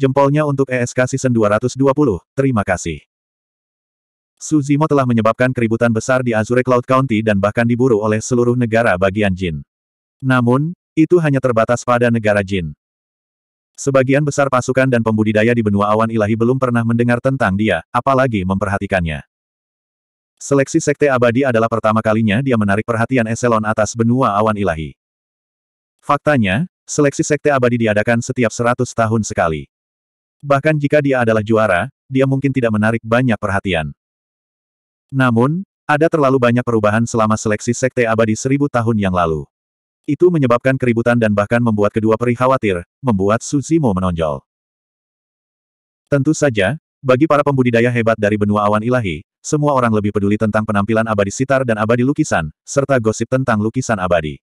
Jempolnya untuk ESK Season 220, terima kasih. Suzimo telah menyebabkan keributan besar di Azure Cloud County dan bahkan diburu oleh seluruh negara bagian Jin. Namun, itu hanya terbatas pada negara Jin. Sebagian besar pasukan dan pembudidaya di benua awan ilahi belum pernah mendengar tentang dia, apalagi memperhatikannya. Seleksi Sekte Abadi adalah pertama kalinya dia menarik perhatian eselon atas benua awan ilahi. Faktanya, seleksi Sekte Abadi diadakan setiap 100 tahun sekali. Bahkan jika dia adalah juara, dia mungkin tidak menarik banyak perhatian. Namun, ada terlalu banyak perubahan selama seleksi Sekte Abadi seribu tahun yang lalu. Itu menyebabkan keributan dan bahkan membuat kedua peri khawatir, membuat Suzimo menonjol. Tentu saja, bagi para pembudidaya hebat dari benua awan ilahi, semua orang lebih peduli tentang penampilan abadi sitar dan abadi lukisan, serta gosip tentang lukisan abadi.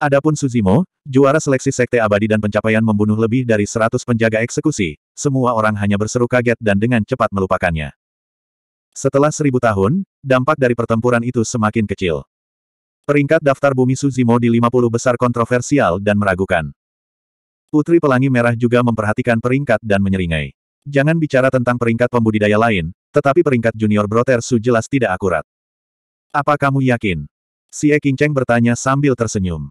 Adapun Suzimo, juara seleksi Sekte Abadi dan pencapaian membunuh lebih dari 100 penjaga eksekusi, semua orang hanya berseru kaget dan dengan cepat melupakannya. Setelah seribu tahun, dampak dari pertempuran itu semakin kecil. Peringkat daftar bumi Suzimo di 50 besar kontroversial dan meragukan. Putri Pelangi Merah juga memperhatikan peringkat dan menyeringai. Jangan bicara tentang peringkat pembudidaya lain, tetapi peringkat junior Su jelas tidak akurat. Apa kamu yakin? Si E Cheng bertanya sambil tersenyum.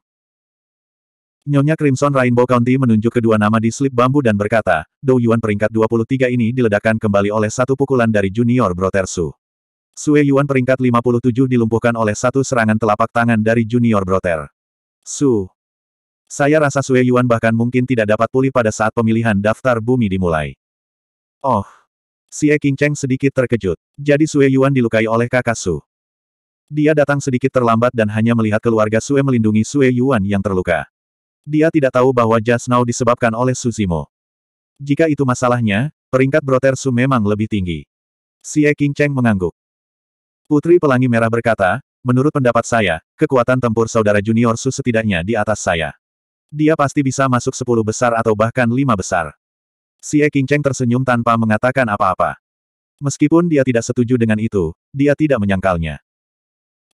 Nyonya Crimson Rainbow County menunjuk kedua nama di slip bambu dan berkata, Dou Yuan peringkat 23 ini diledakkan kembali oleh satu pukulan dari junior Brother Su. Sue Yuan peringkat 57 dilumpuhkan oleh satu serangan telapak tangan dari junior Brother Su. Saya rasa Sue Yuan bahkan mungkin tidak dapat pulih pada saat pemilihan daftar bumi dimulai. Oh. Si E King Cheng sedikit terkejut. Jadi Sue Yuan dilukai oleh kakak Su. Dia datang sedikit terlambat dan hanya melihat keluarga Sue melindungi Sue Yuan yang terluka. Dia tidak tahu bahwa Jasnau disebabkan oleh Suzimo. Jika itu masalahnya, peringkat Su memang lebih tinggi. Si E King Cheng mengangguk. Putri Pelangi Merah berkata, menurut pendapat saya, kekuatan tempur saudara junior Su setidaknya di atas saya. Dia pasti bisa masuk sepuluh besar atau bahkan lima besar. Si E King Cheng tersenyum tanpa mengatakan apa-apa. Meskipun dia tidak setuju dengan itu, dia tidak menyangkalnya.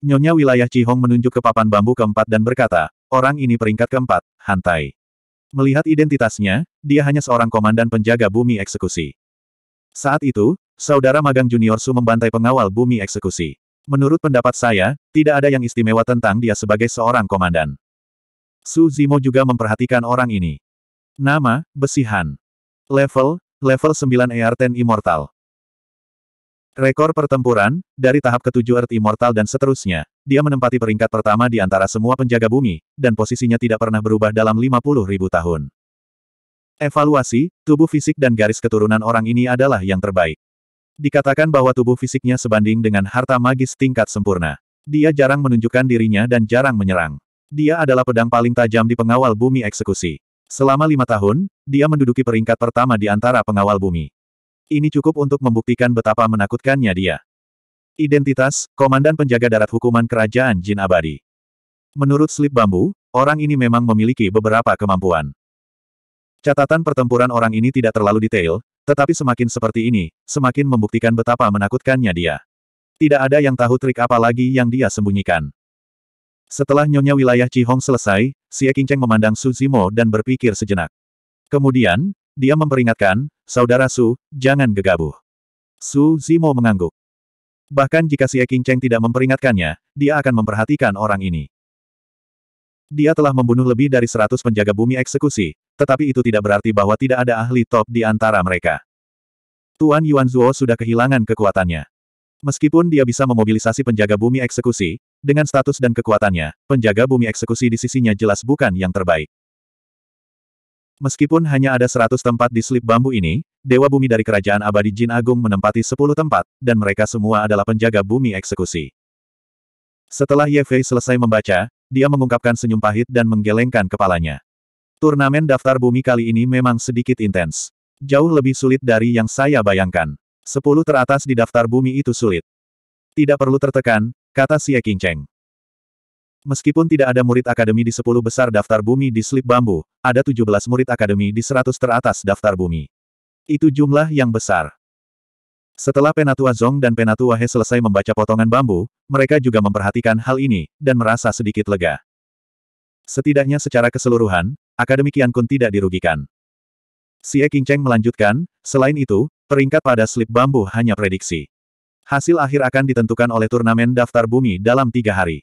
Nyonya wilayah Cihong menunjuk ke papan bambu keempat dan berkata, Orang ini peringkat keempat, Hantai. Melihat identitasnya, dia hanya seorang komandan penjaga bumi eksekusi. Saat itu, saudara magang junior Su membantai pengawal bumi eksekusi. Menurut pendapat saya, tidak ada yang istimewa tentang dia sebagai seorang komandan. Su Zimo juga memperhatikan orang ini. Nama, Besihan. Level, level 9 ER10 Immortal. Rekor pertempuran, dari tahap ketujuh Earth Immortal dan seterusnya, dia menempati peringkat pertama di antara semua penjaga bumi, dan posisinya tidak pernah berubah dalam 50 ribu tahun. Evaluasi, tubuh fisik dan garis keturunan orang ini adalah yang terbaik. Dikatakan bahwa tubuh fisiknya sebanding dengan harta magis tingkat sempurna. Dia jarang menunjukkan dirinya dan jarang menyerang. Dia adalah pedang paling tajam di pengawal bumi eksekusi. Selama lima tahun, dia menduduki peringkat pertama di antara pengawal bumi. Ini cukup untuk membuktikan betapa menakutkannya dia. Identitas, Komandan Penjaga Darat Hukuman Kerajaan Jin Abadi. Menurut slip bambu, orang ini memang memiliki beberapa kemampuan. Catatan pertempuran orang ini tidak terlalu detail, tetapi semakin seperti ini, semakin membuktikan betapa menakutkannya dia. Tidak ada yang tahu trik apa lagi yang dia sembunyikan. Setelah nyonya wilayah Cihong selesai, Xie Qingcheng memandang Su Zimo dan berpikir sejenak. Kemudian, dia memperingatkan, Saudara Su, jangan gegabah. Su Zimo mengangguk. Bahkan jika Xie Qingcheng tidak memperingatkannya, dia akan memperhatikan orang ini. Dia telah membunuh lebih dari seratus penjaga bumi eksekusi, tetapi itu tidak berarti bahwa tidak ada ahli top di antara mereka. Tuan Yuan Zuo sudah kehilangan kekuatannya. Meskipun dia bisa memobilisasi penjaga bumi eksekusi, dengan status dan kekuatannya, penjaga bumi eksekusi di sisinya jelas bukan yang terbaik. Meskipun hanya ada seratus tempat di slip bambu ini, Dewa Bumi dari Kerajaan Abadi Jin Agung menempati sepuluh tempat, dan mereka semua adalah penjaga bumi eksekusi. Setelah Ye Fei selesai membaca, dia mengungkapkan senyum pahit dan menggelengkan kepalanya. Turnamen daftar bumi kali ini memang sedikit intens. Jauh lebih sulit dari yang saya bayangkan. Sepuluh teratas di daftar bumi itu sulit. Tidak perlu tertekan, kata Xie Qingcheng. Meskipun tidak ada murid akademi di 10 besar daftar bumi di slip bambu, ada 17 murid akademi di 100 teratas daftar bumi. Itu jumlah yang besar. Setelah Penatua Zong dan Penatua He selesai membaca potongan bambu, mereka juga memperhatikan hal ini, dan merasa sedikit lega. Setidaknya secara keseluruhan, Akademi Kian Kun tidak dirugikan. Si Xie Qingcheng melanjutkan, selain itu, peringkat pada slip bambu hanya prediksi. Hasil akhir akan ditentukan oleh turnamen daftar bumi dalam tiga hari.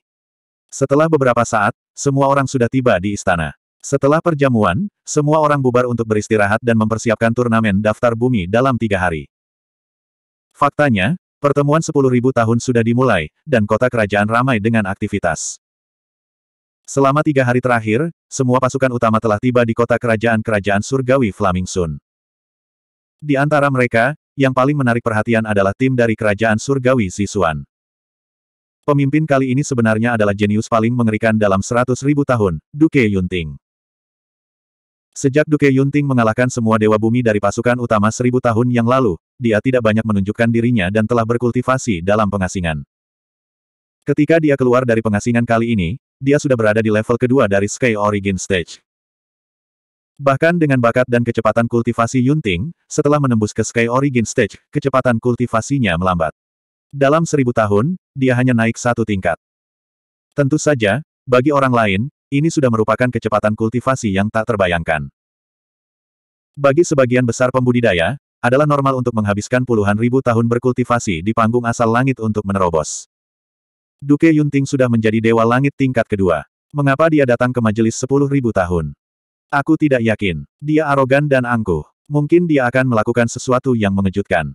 Setelah beberapa saat, semua orang sudah tiba di istana. Setelah perjamuan, semua orang bubar untuk beristirahat dan mempersiapkan turnamen daftar bumi dalam tiga hari. Faktanya, pertemuan 10.000 tahun sudah dimulai, dan kota kerajaan ramai dengan aktivitas. Selama tiga hari terakhir, semua pasukan utama telah tiba di kota kerajaan-kerajaan surgawi Flaming Sun. Di antara mereka, yang paling menarik perhatian adalah tim dari kerajaan surgawi Sisuan. Pemimpin kali ini sebenarnya adalah jenius paling mengerikan dalam seratus ribu tahun, Duke Yunting. Sejak Duke Yunting mengalahkan semua dewa bumi dari pasukan utama seribu tahun yang lalu, dia tidak banyak menunjukkan dirinya dan telah berkultivasi dalam pengasingan. Ketika dia keluar dari pengasingan kali ini, dia sudah berada di level kedua dari Sky Origin Stage. Bahkan dengan bakat dan kecepatan kultivasi Yunting, setelah menembus ke Sky Origin Stage, kecepatan kultivasinya melambat. Dalam seribu tahun, dia hanya naik satu tingkat. Tentu saja, bagi orang lain, ini sudah merupakan kecepatan kultivasi yang tak terbayangkan. Bagi sebagian besar pembudidaya, adalah normal untuk menghabiskan puluhan ribu tahun berkultivasi di panggung asal langit untuk menerobos. Duke Yunting sudah menjadi dewa langit tingkat kedua. Mengapa dia datang ke majelis sepuluh ribu tahun? Aku tidak yakin. Dia arogan dan angkuh. Mungkin dia akan melakukan sesuatu yang mengejutkan.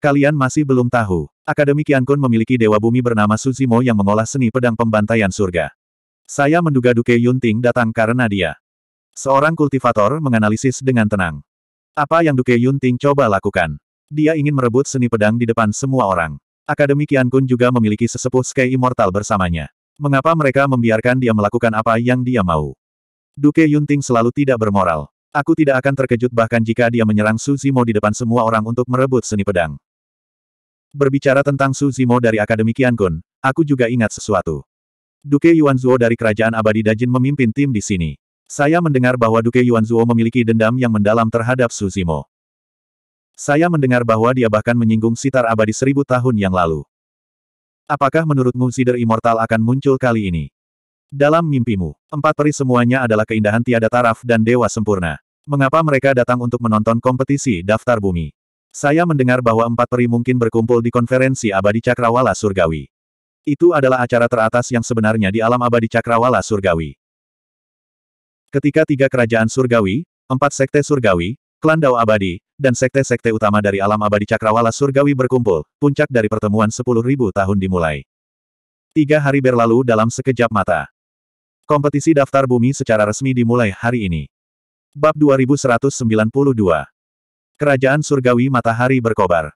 Kalian masih belum tahu, Akademi Kiankun memiliki dewa bumi bernama Suzimo yang mengolah seni pedang pembantaian surga. Saya menduga Duke Yunting datang karena dia. Seorang kultivator menganalisis dengan tenang. Apa yang Duke Yunting coba lakukan? Dia ingin merebut seni pedang di depan semua orang. Akademi Kiankun juga memiliki sesepuh Sky Immortal bersamanya. Mengapa mereka membiarkan dia melakukan apa yang dia mau? Duke Yunting selalu tidak bermoral. Aku tidak akan terkejut bahkan jika dia menyerang Suzimo di depan semua orang untuk merebut seni pedang. Berbicara tentang Su Zimo dari Akademi Qiankun, aku juga ingat sesuatu. Duke Yuanzuo dari Kerajaan Abadi Dajin memimpin tim di sini. Saya mendengar bahwa Duke Yuanzuo memiliki dendam yang mendalam terhadap Su Zimo. Saya mendengar bahwa dia bahkan menyinggung sitar abadi seribu tahun yang lalu. Apakah menurutmu Zider Immortal akan muncul kali ini? Dalam mimpimu, empat peri semuanya adalah keindahan tiada taraf dan dewa sempurna. Mengapa mereka datang untuk menonton kompetisi daftar bumi? Saya mendengar bahwa empat peri mungkin berkumpul di konferensi abadi Cakrawala Surgawi. Itu adalah acara teratas yang sebenarnya di alam abadi Cakrawala Surgawi. Ketika tiga kerajaan Surgawi, empat sekte Surgawi, klan Dao Abadi, dan sekte-sekte utama dari alam abadi Cakrawala Surgawi berkumpul, puncak dari pertemuan 10.000 tahun dimulai. Tiga hari berlalu dalam sekejap mata. Kompetisi daftar bumi secara resmi dimulai hari ini. Bab 2192 Kerajaan Surgawi Matahari Berkobar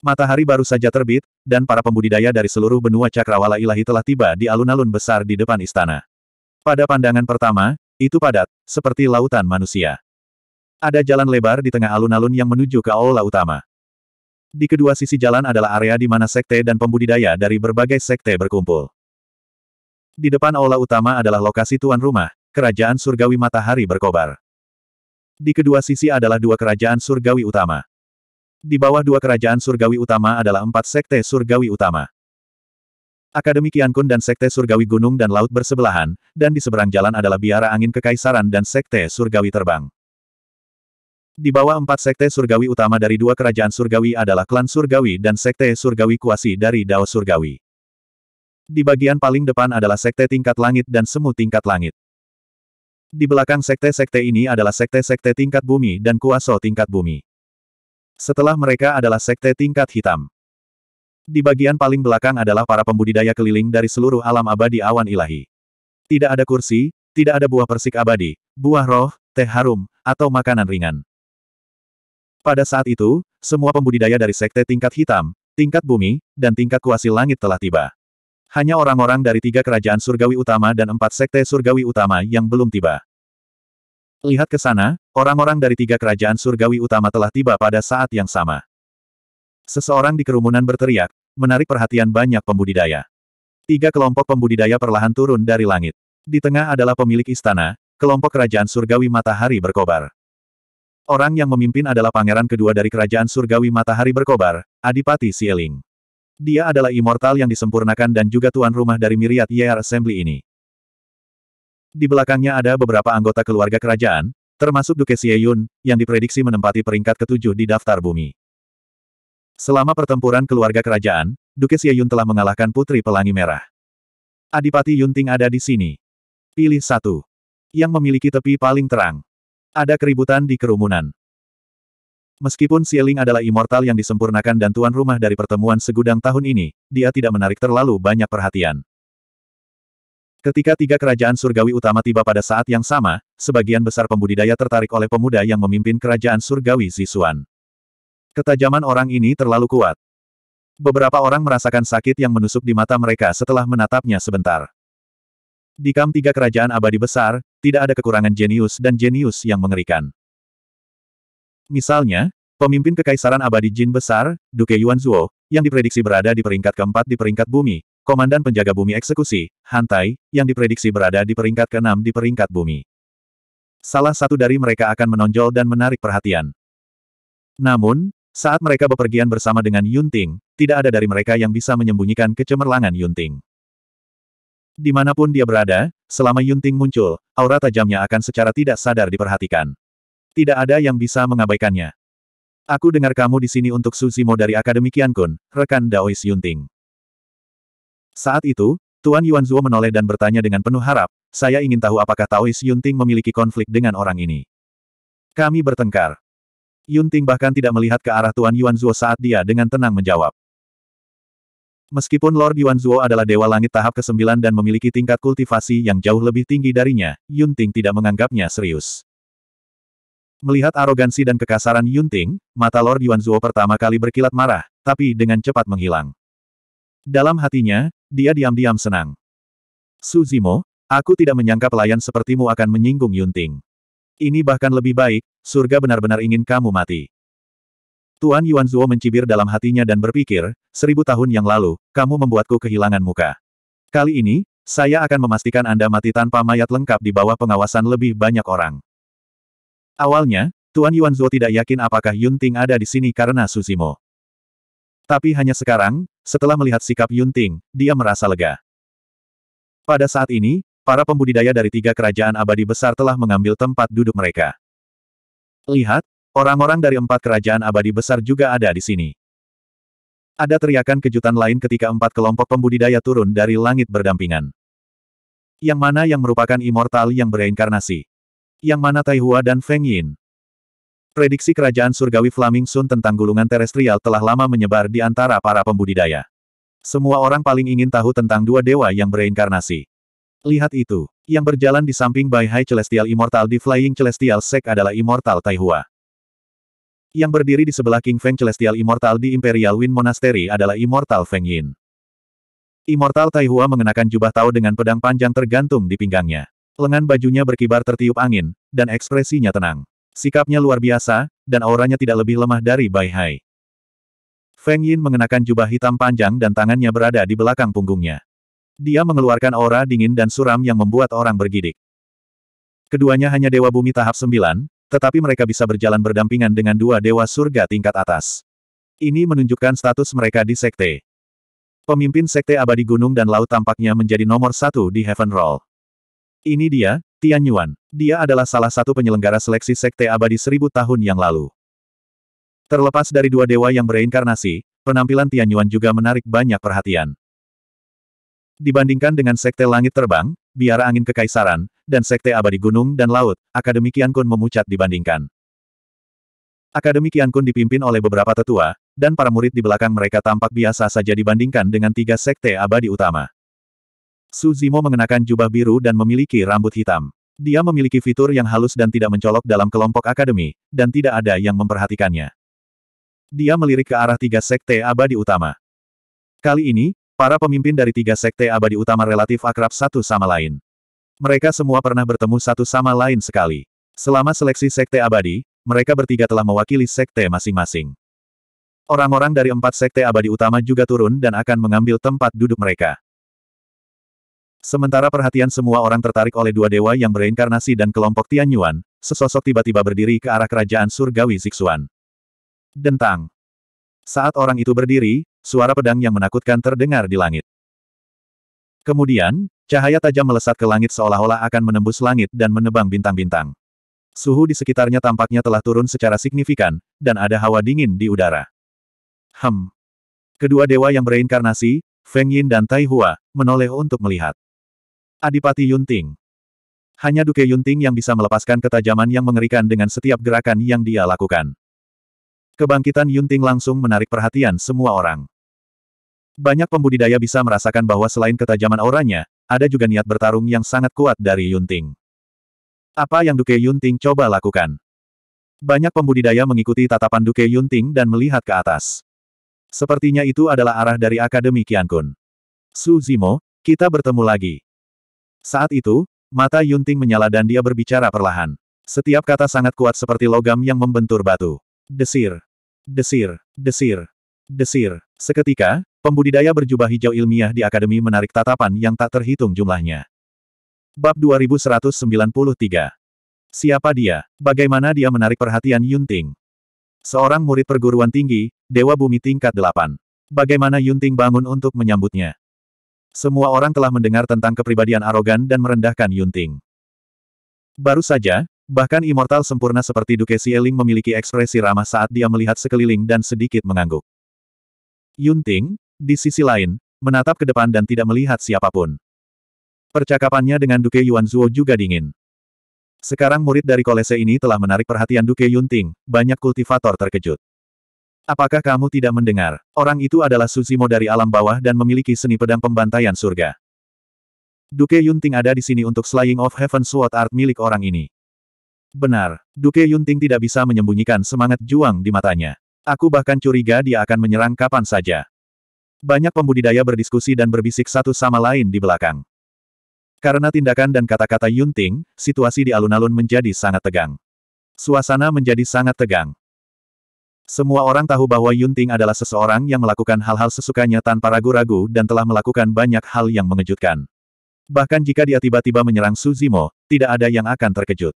Matahari baru saja terbit, dan para pembudidaya dari seluruh benua cakrawala ilahi telah tiba di alun-alun besar di depan istana. Pada pandangan pertama, itu padat, seperti lautan manusia. Ada jalan lebar di tengah alun-alun yang menuju ke aula utama. Di kedua sisi jalan adalah area di mana sekte dan pembudidaya dari berbagai sekte berkumpul. Di depan aula utama adalah lokasi tuan rumah, Kerajaan Surgawi Matahari Berkobar. Di kedua sisi adalah dua kerajaan surgawi utama. Di bawah dua kerajaan surgawi utama adalah empat sekte surgawi utama. Akademi Kun dan Sekte Surgawi Gunung dan Laut bersebelahan, dan di seberang jalan adalah biara angin kekaisaran dan Sekte Surgawi Terbang. Di bawah empat Sekte Surgawi utama dari dua kerajaan Surgawi adalah Klan Surgawi dan Sekte Surgawi Kuasi dari Dao Surgawi. Di bagian paling depan adalah Sekte Tingkat Langit dan Semu Tingkat Langit. Di belakang sekte-sekte ini adalah sekte-sekte tingkat bumi dan kuasa tingkat bumi. Setelah mereka adalah sekte tingkat hitam. Di bagian paling belakang adalah para pembudidaya keliling dari seluruh alam abadi awan ilahi. Tidak ada kursi, tidak ada buah persik abadi, buah roh, teh harum, atau makanan ringan. Pada saat itu, semua pembudidaya dari sekte tingkat hitam, tingkat bumi, dan tingkat kuasi langit telah tiba. Hanya orang-orang dari tiga kerajaan surgawi utama dan empat sekte surgawi utama yang belum tiba. Lihat ke sana, orang-orang dari tiga kerajaan surgawi utama telah tiba pada saat yang sama. Seseorang di kerumunan berteriak, menarik perhatian banyak pembudidaya. Tiga kelompok pembudidaya perlahan turun dari langit. Di tengah adalah pemilik istana, kelompok kerajaan surgawi matahari berkobar. Orang yang memimpin adalah pangeran kedua dari kerajaan surgawi matahari berkobar, Adipati Sieling. Dia adalah immortal yang disempurnakan dan juga tuan rumah dari Myriad Year Assembly ini. Di belakangnya ada beberapa anggota keluarga kerajaan, termasuk Duke Yun, yang diprediksi menempati peringkat ketujuh di daftar bumi. Selama pertempuran keluarga kerajaan, Duke Yun telah mengalahkan Putri Pelangi Merah. Adipati Yunting ada di sini. Pilih satu. Yang memiliki tepi paling terang. Ada keributan di kerumunan. Meskipun Xieling adalah immortal yang disempurnakan dan tuan rumah dari pertemuan segudang tahun ini, dia tidak menarik terlalu banyak perhatian. Ketika tiga kerajaan surgawi utama tiba pada saat yang sama, sebagian besar pembudidaya tertarik oleh pemuda yang memimpin kerajaan surgawi Zisuan. Ketajaman orang ini terlalu kuat. Beberapa orang merasakan sakit yang menusuk di mata mereka setelah menatapnya sebentar. Di kam tiga kerajaan abadi besar, tidak ada kekurangan jenius dan jenius yang mengerikan. Misalnya, pemimpin kekaisaran abadi Jin Besar, Duke Yuanzuo, yang diprediksi berada di peringkat keempat di peringkat bumi, Komandan Penjaga Bumi Eksekusi, Hantai, yang diprediksi berada di peringkat keenam di peringkat bumi. Salah satu dari mereka akan menonjol dan menarik perhatian. Namun, saat mereka bepergian bersama dengan Yunting, tidak ada dari mereka yang bisa menyembunyikan kecemerlangan Yunting. Dimanapun dia berada, selama Yunting muncul, aura tajamnya akan secara tidak sadar diperhatikan. Tidak ada yang bisa mengabaikannya. Aku dengar kamu di sini untuk Suzimo dari Akademi Qiankun, rekan Daois Yunting. Saat itu, Tuan Yuan Zuo menoleh dan bertanya dengan penuh harap, saya ingin tahu apakah Taois Yunting memiliki konflik dengan orang ini. Kami bertengkar. Yunting bahkan tidak melihat ke arah Tuan Yuan Zuo saat dia dengan tenang menjawab. Meskipun Lord Yuan Zuo adalah Dewa Langit tahap ke-9 dan memiliki tingkat kultivasi yang jauh lebih tinggi darinya, Yunting tidak menganggapnya serius. Melihat arogansi dan kekasaran Yunting, mata Lord Yuan Zuo pertama kali berkilat marah, tapi dengan cepat menghilang. Dalam hatinya, dia diam-diam senang. Su Zimo, aku tidak menyangka pelayan sepertimu akan menyinggung Yunting. Ini bahkan lebih baik, surga benar-benar ingin kamu mati. Tuan Yuan Zuo mencibir dalam hatinya dan berpikir, seribu tahun yang lalu, kamu membuatku kehilangan muka. Kali ini, saya akan memastikan Anda mati tanpa mayat lengkap di bawah pengawasan lebih banyak orang. Awalnya, Tuan Yuanzhou tidak yakin apakah Yun Ting ada di sini karena Suzimo. Tapi hanya sekarang, setelah melihat sikap Yun Ting, dia merasa lega. Pada saat ini, para pembudidaya dari tiga kerajaan abadi besar telah mengambil tempat duduk mereka. Lihat, orang-orang dari empat kerajaan abadi besar juga ada di sini. Ada teriakan kejutan lain ketika empat kelompok pembudidaya turun dari langit berdampingan. Yang mana yang merupakan immortal yang bereinkarnasi yang mana Taihua dan Feng Yin. Prediksi kerajaan surgawi Flaming Sun tentang gulungan terestrial telah lama menyebar di antara para pembudidaya. Semua orang paling ingin tahu tentang dua dewa yang bereinkarnasi. Lihat itu, yang berjalan di samping Bai Hai Celestial Immortal di Flying Celestial Sek adalah Immortal Taihua. Yang berdiri di sebelah King Feng Celestial Immortal di Imperial Wind Monastery adalah Immortal Feng Yin. Immortal Taihua mengenakan jubah tao dengan pedang panjang tergantung di pinggangnya. Lengan bajunya berkibar tertiup angin, dan ekspresinya tenang. Sikapnya luar biasa, dan auranya tidak lebih lemah dari Bai Hai. Feng Yin mengenakan jubah hitam panjang dan tangannya berada di belakang punggungnya. Dia mengeluarkan aura dingin dan suram yang membuat orang bergidik. Keduanya hanya dewa bumi tahap 9, tetapi mereka bisa berjalan berdampingan dengan dua dewa surga tingkat atas. Ini menunjukkan status mereka di sekte. Pemimpin sekte abadi gunung dan laut tampaknya menjadi nomor satu di Heaven Roll. Ini dia, Tian Yuan. Dia adalah salah satu penyelenggara seleksi Sekte Abadi seribu tahun yang lalu. Terlepas dari dua dewa yang bereinkarnasi, penampilan Tian Yuan juga menarik banyak perhatian. Dibandingkan dengan Sekte Langit Terbang, Biara Angin Kekaisaran, dan Sekte Abadi Gunung dan Laut, Akademi Kian Kun memucat dibandingkan. Akademi Kian Kun dipimpin oleh beberapa tetua, dan para murid di belakang mereka tampak biasa saja dibandingkan dengan tiga Sekte Abadi utama. Suzimo mengenakan jubah biru dan memiliki rambut hitam. Dia memiliki fitur yang halus dan tidak mencolok dalam kelompok akademi, dan tidak ada yang memperhatikannya. Dia melirik ke arah tiga sekte abadi utama. Kali ini, para pemimpin dari tiga sekte abadi utama relatif akrab satu sama lain. Mereka semua pernah bertemu satu sama lain sekali. Selama seleksi sekte abadi, mereka bertiga telah mewakili sekte masing-masing. Orang-orang dari empat sekte abadi utama juga turun dan akan mengambil tempat duduk mereka. Sementara perhatian semua orang tertarik oleh dua dewa yang bereinkarnasi dan kelompok Tian Yuan, sesosok tiba-tiba berdiri ke arah kerajaan surgawi Zixuan. Dentang. Saat orang itu berdiri, suara pedang yang menakutkan terdengar di langit. Kemudian, cahaya tajam melesat ke langit seolah-olah akan menembus langit dan menebang bintang-bintang. Suhu di sekitarnya tampaknya telah turun secara signifikan, dan ada hawa dingin di udara. Hem. Kedua dewa yang bereinkarnasi, Feng Yin dan Tai Hua, menoleh untuk melihat. Adipati Yunting. Hanya Duke Yunting yang bisa melepaskan ketajaman yang mengerikan dengan setiap gerakan yang dia lakukan. Kebangkitan Yunting langsung menarik perhatian semua orang. Banyak pembudidaya bisa merasakan bahwa selain ketajaman auranya, ada juga niat bertarung yang sangat kuat dari Yunting. Apa yang Duke Yunting coba lakukan? Banyak pembudidaya mengikuti tatapan Duke Yunting dan melihat ke atas. Sepertinya itu adalah arah dari Akademi Qiankun. Su Zimo, kita bertemu lagi. Saat itu, mata Yunting menyala dan dia berbicara perlahan. Setiap kata sangat kuat seperti logam yang membentur batu. Desir. Desir. Desir. Desir. Seketika, pembudidaya berjubah hijau ilmiah di Akademi menarik tatapan yang tak terhitung jumlahnya. Bab 2193. Siapa dia? Bagaimana dia menarik perhatian Yunting? Seorang murid perguruan tinggi, Dewa Bumi tingkat 8. Bagaimana Yunting bangun untuk menyambutnya? Semua orang telah mendengar tentang kepribadian arogan dan merendahkan Yunting. Baru saja, bahkan immortal sempurna seperti Duke Xieling memiliki ekspresi ramah saat dia melihat sekeliling dan sedikit mengangguk. Yunting, di sisi lain, menatap ke depan dan tidak melihat siapapun. Percakapannya dengan Duke Yuanzuo juga dingin. Sekarang murid dari kolese ini telah menarik perhatian Duke Yunting, banyak kultivator terkejut. Apakah kamu tidak mendengar? Orang itu adalah Suzimo dari alam bawah dan memiliki seni pedang pembantaian surga. Duke Yunting ada di sini untuk Slaying of Heaven Sword Art milik orang ini. Benar, Duke Yunting tidak bisa menyembunyikan semangat juang di matanya. Aku bahkan curiga dia akan menyerang kapan saja. Banyak pembudidaya berdiskusi dan berbisik satu sama lain di belakang. Karena tindakan dan kata-kata Yunting, situasi di alun-alun menjadi sangat tegang. Suasana menjadi sangat tegang. Semua orang tahu bahwa Yunting adalah seseorang yang melakukan hal-hal sesukanya tanpa ragu-ragu dan telah melakukan banyak hal yang mengejutkan. Bahkan jika dia tiba-tiba menyerang Suzimo, tidak ada yang akan terkejut.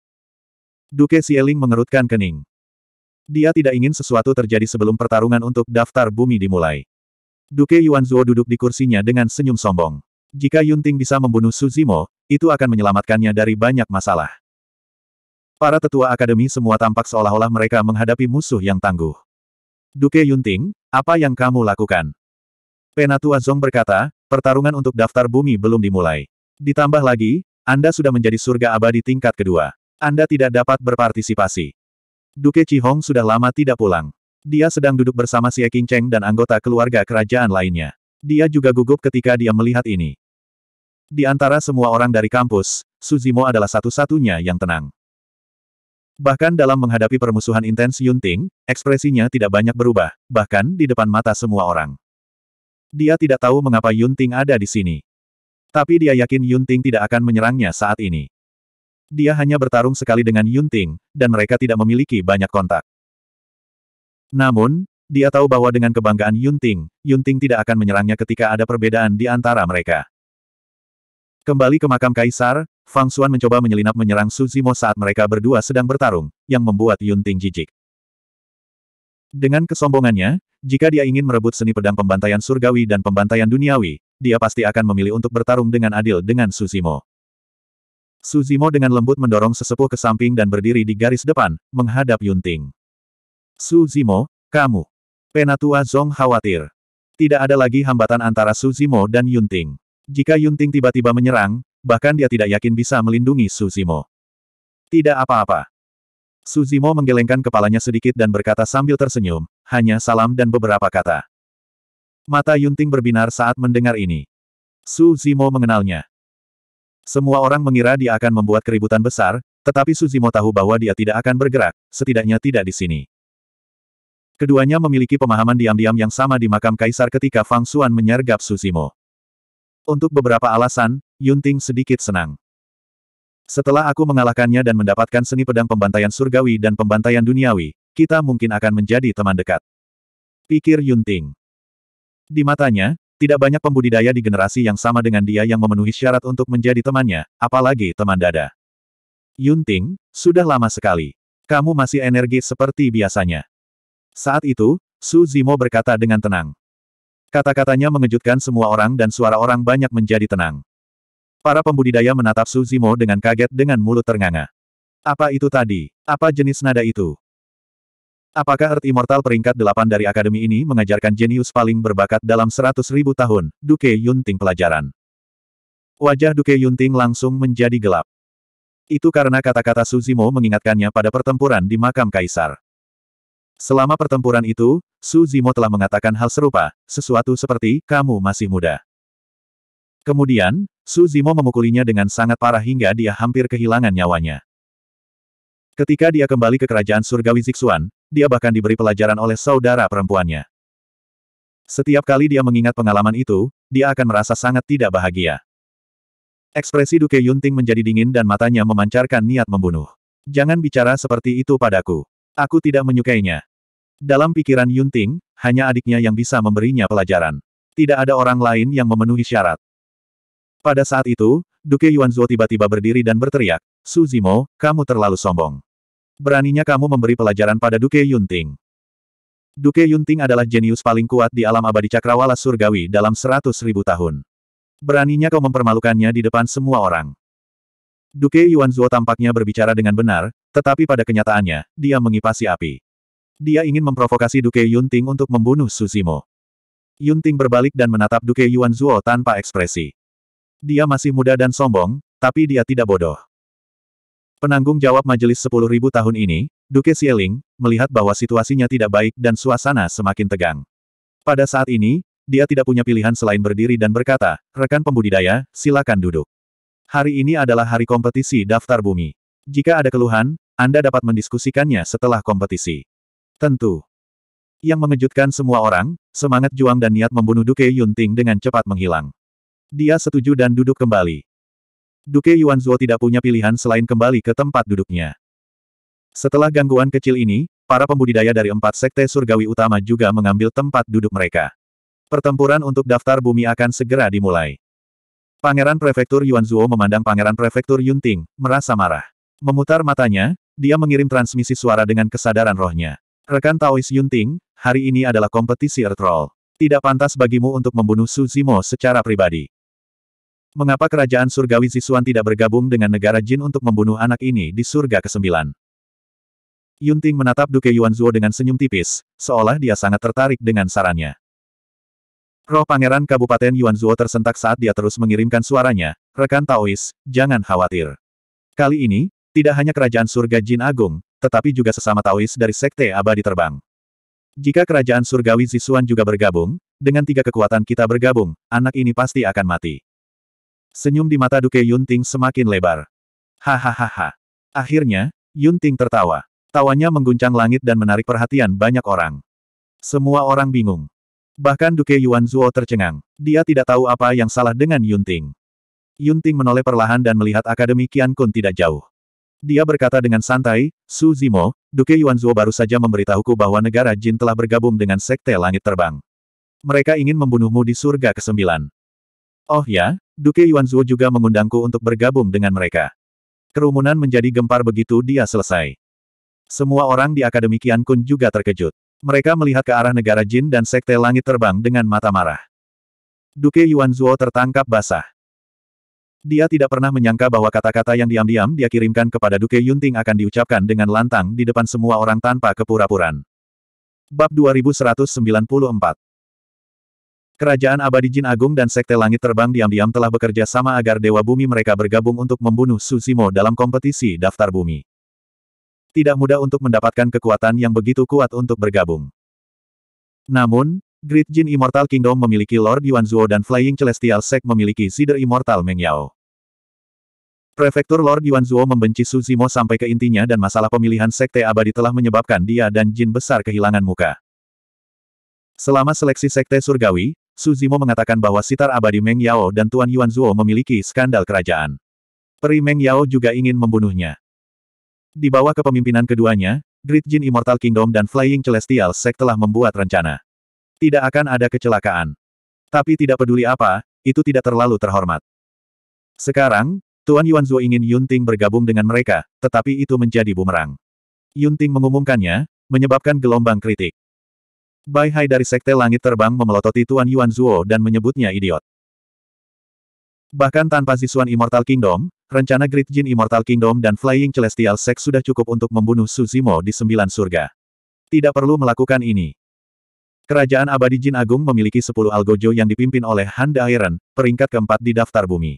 Duke Sieling mengerutkan kening. Dia tidak ingin sesuatu terjadi sebelum pertarungan untuk daftar bumi dimulai. Duke Yuanzuo duduk di kursinya dengan senyum sombong. Jika Yunting bisa membunuh Suzimo, itu akan menyelamatkannya dari banyak masalah. Para tetua akademi semua tampak seolah-olah mereka menghadapi musuh yang tangguh. Duke Yunting, apa yang kamu lakukan? Penatua Zong berkata, pertarungan untuk daftar bumi belum dimulai. Ditambah lagi, Anda sudah menjadi surga abadi tingkat kedua. Anda tidak dapat berpartisipasi. Duke Chihong sudah lama tidak pulang. Dia sedang duduk bersama Xie Cheng dan anggota keluarga kerajaan lainnya. Dia juga gugup ketika dia melihat ini. Di antara semua orang dari kampus, Suzimo adalah satu-satunya yang tenang. Bahkan dalam menghadapi permusuhan intens Yunting, ekspresinya tidak banyak berubah, bahkan di depan mata semua orang. Dia tidak tahu mengapa Yunting ada di sini. Tapi dia yakin Yunting tidak akan menyerangnya saat ini. Dia hanya bertarung sekali dengan Yunting, dan mereka tidak memiliki banyak kontak. Namun, dia tahu bahwa dengan kebanggaan Yunting, Yunting tidak akan menyerangnya ketika ada perbedaan di antara mereka. Kembali ke makam kaisar, Fang Xuan mencoba menyelinap menyerang Su Zimo saat mereka berdua sedang bertarung, yang membuat Yun Ting jijik. Dengan kesombongannya, jika dia ingin merebut seni pedang pembantaian surgawi dan pembantaian duniawi, dia pasti akan memilih untuk bertarung dengan adil dengan Su Zimo. Su Zimo dengan lembut mendorong sesepuh ke samping dan berdiri di garis depan, menghadap Yun Ting. Su Zimo, kamu. Penatua Zong khawatir. Tidak ada lagi hambatan antara Su Zimo dan Yun Ting. Jika Yun Ting tiba-tiba menyerang, bahkan dia tidak yakin bisa melindungi Suzimo. Tidak apa-apa. Suzimo menggelengkan kepalanya sedikit dan berkata sambil tersenyum, hanya salam dan beberapa kata. Mata Yunting berbinar saat mendengar ini. Suzimo mengenalnya. Semua orang mengira dia akan membuat keributan besar, tetapi Suzimo tahu bahwa dia tidak akan bergerak, setidaknya tidak di sini. Keduanya memiliki pemahaman diam-diam yang sama di makam kaisar ketika Fang Xuan menyergap Suzimo. Untuk beberapa alasan, Yunting sedikit senang. Setelah aku mengalahkannya dan mendapatkan seni pedang pembantaian surgawi dan pembantaian duniawi, kita mungkin akan menjadi teman dekat. Pikir Yunting. Di matanya, tidak banyak pembudidaya di generasi yang sama dengan dia yang memenuhi syarat untuk menjadi temannya, apalagi teman dada. Yunting, sudah lama sekali. Kamu masih energi seperti biasanya. Saat itu, Su Zimo berkata dengan tenang. Kata-katanya mengejutkan semua orang dan suara orang banyak menjadi tenang. Para pembudidaya menatap Su Zimo dengan kaget dengan mulut ternganga. Apa itu tadi? Apa jenis nada itu? Apakah Earth Immortal peringkat delapan dari akademi ini mengajarkan jenius paling berbakat dalam seratus ribu tahun, Duke Yunting pelajaran? Wajah Duke Yunting langsung menjadi gelap. Itu karena kata-kata Suzimo mengingatkannya pada pertempuran di makam kaisar. Selama pertempuran itu, Su Zimo telah mengatakan hal serupa, sesuatu seperti, kamu masih muda. Kemudian, Su Zimo memukulinya dengan sangat parah hingga dia hampir kehilangan nyawanya. Ketika dia kembali ke kerajaan surgawi Zixuan, dia bahkan diberi pelajaran oleh saudara perempuannya. Setiap kali dia mengingat pengalaman itu, dia akan merasa sangat tidak bahagia. Ekspresi Duke Yunting menjadi dingin dan matanya memancarkan niat membunuh. Jangan bicara seperti itu padaku. Aku tidak menyukainya. Dalam pikiran Yunting, hanya adiknya yang bisa memberinya pelajaran. Tidak ada orang lain yang memenuhi syarat. Pada saat itu, Duke Yuanzuo tiba-tiba berdiri dan berteriak, Su Zimo, kamu terlalu sombong. Beraninya kamu memberi pelajaran pada Duke Yunting. Duke Yunting adalah jenius paling kuat di alam abadi cakrawala surgawi dalam seratus ribu tahun. Beraninya kau mempermalukannya di depan semua orang. Duke Yuanzuo tampaknya berbicara dengan benar, tetapi pada kenyataannya, dia mengipasi api. Dia ingin memprovokasi Duke Yunting untuk membunuh Suzimo. Yunting berbalik dan menatap Duke Yuan Zuo tanpa ekspresi. Dia masih muda dan sombong, tapi dia tidak bodoh. Penanggung jawab Majelis 10.000 tahun ini, Duke Xieling, melihat bahwa situasinya tidak baik dan suasana semakin tegang. Pada saat ini, dia tidak punya pilihan selain berdiri dan berkata, rekan pembudidaya, silakan duduk. Hari ini adalah hari kompetisi daftar bumi. Jika ada keluhan, Anda dapat mendiskusikannya setelah kompetisi. Tentu. Yang mengejutkan semua orang, semangat juang dan niat membunuh Duke Yunting dengan cepat menghilang. Dia setuju dan duduk kembali. Duke Yuanzuo tidak punya pilihan selain kembali ke tempat duduknya. Setelah gangguan kecil ini, para pembudidaya dari empat sekte surgawi utama juga mengambil tempat duduk mereka. Pertempuran untuk daftar bumi akan segera dimulai. Pangeran Prefektur Yuanzuo memandang Pangeran Prefektur Yunting, merasa marah. Memutar matanya, dia mengirim transmisi suara dengan kesadaran rohnya. Rekan Taois Yunting, hari ini adalah kompetisi Roll. Tidak pantas bagimu untuk membunuh Su Zimo secara pribadi. Mengapa kerajaan surgawi Zisuan tidak bergabung dengan negara Jin untuk membunuh anak ini di surga ke-9? Yunting menatap Duke Yuanzuo dengan senyum tipis, seolah dia sangat tertarik dengan sarannya. Roh Pangeran Kabupaten Yuanzuo tersentak saat dia terus mengirimkan suaranya, rekan Taois, jangan khawatir. Kali ini, tidak hanya kerajaan surga Jin Agung, tetapi juga sesama Taois dari Sekte Abadi Terbang. Jika kerajaan surgawi Zisuan juga bergabung, dengan tiga kekuatan kita bergabung, anak ini pasti akan mati. Senyum di mata Duke Yunting semakin lebar. Hahaha. Akhirnya, Yunting tertawa. Tawanya mengguncang langit dan menarik perhatian banyak orang. Semua orang bingung. Bahkan Duke Yuan Zuo tercengang. Dia tidak tahu apa yang salah dengan Yunting. Yunting menoleh perlahan dan melihat Akademi Kian Kun tidak jauh. Dia berkata dengan santai, Su Zimo, Duke Yuanzuo baru saja memberitahuku bahwa negara Jin telah bergabung dengan Sekte Langit Terbang. Mereka ingin membunuhmu di surga ke-9. Oh ya, Duke Yuanzuo juga mengundangku untuk bergabung dengan mereka. Kerumunan menjadi gempar begitu dia selesai. Semua orang di Akademi Kian Kun juga terkejut. Mereka melihat ke arah negara Jin dan Sekte Langit Terbang dengan mata marah. Duke Yuanzuo tertangkap basah. Dia tidak pernah menyangka bahwa kata-kata yang diam-diam dia kirimkan kepada Duke Yunting akan diucapkan dengan lantang di depan semua orang tanpa kepura-puran. Bab 2194 Kerajaan Abadi Jin Agung dan Sekte Langit Terbang diam-diam telah bekerja sama agar Dewa Bumi mereka bergabung untuk membunuh Susimo dalam kompetisi daftar bumi. Tidak mudah untuk mendapatkan kekuatan yang begitu kuat untuk bergabung. Namun, Great Jin Immortal Kingdom memiliki Lord Yuan Zhuo dan Flying Celestial Sect memiliki Sider Immortal Meng Yao. Prefektur Lord Yuan Zuo membenci Su Zimo sampai ke intinya dan masalah pemilihan Sekte Abadi telah menyebabkan dia dan Jin besar kehilangan muka. Selama seleksi Sekte Surgawi, Su Zimo mengatakan bahwa Sitar Abadi Meng Yao dan Tuan Yuan Zuo memiliki skandal kerajaan. Peri Meng Yao juga ingin membunuhnya. Di bawah kepemimpinan keduanya, Great Jin Immortal Kingdom dan Flying Celestial Sect telah membuat rencana. Tidak akan ada kecelakaan. Tapi tidak peduli apa, itu tidak terlalu terhormat. Sekarang, Tuan Yuan Zhu ingin Yunting bergabung dengan mereka, tetapi itu menjadi bumerang. Yunting mengumumkannya, menyebabkan gelombang kritik. Bai Hai dari Sekte Langit Terbang memelototi Tuan Yuan Zhuo dan menyebutnya idiot. Bahkan tanpa Zisuan Immortal Kingdom, rencana Great Jin Immortal Kingdom dan Flying Celestial Sect sudah cukup untuk membunuh Su Zimo di Sembilan Surga. Tidak perlu melakukan ini. Kerajaan Abadi Jin Agung memiliki sepuluh algojo yang dipimpin oleh Han Iron, peringkat keempat di daftar bumi.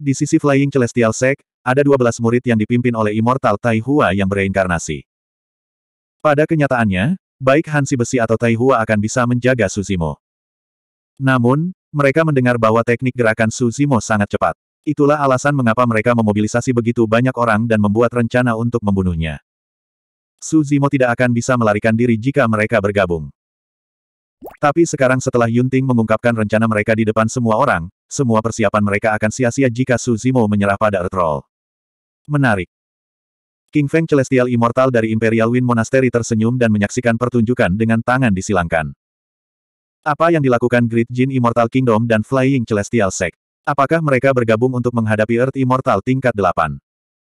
Di sisi Flying Celestial Sect, ada 12 murid yang dipimpin oleh Immortal Tai Hua yang bereinkarnasi. Pada kenyataannya, baik Hansi Besi atau Tai Hua akan bisa menjaga Suzimo. Namun, mereka mendengar bahwa teknik gerakan Suzimo sangat cepat. Itulah alasan mengapa mereka memobilisasi begitu banyak orang dan membuat rencana untuk membunuhnya. Suzimo tidak akan bisa melarikan diri jika mereka bergabung. Tapi sekarang setelah Yunting mengungkapkan rencana mereka di depan semua orang, semua persiapan mereka akan sia-sia jika Suzimo menyerah pada Earth Menarik. King Feng Celestial Immortal dari Imperial Wind Monastery tersenyum dan menyaksikan pertunjukan dengan tangan disilangkan. Apa yang dilakukan Great Jin Immortal Kingdom dan Flying Celestial Sect? Apakah mereka bergabung untuk menghadapi Earth Immortal tingkat 8?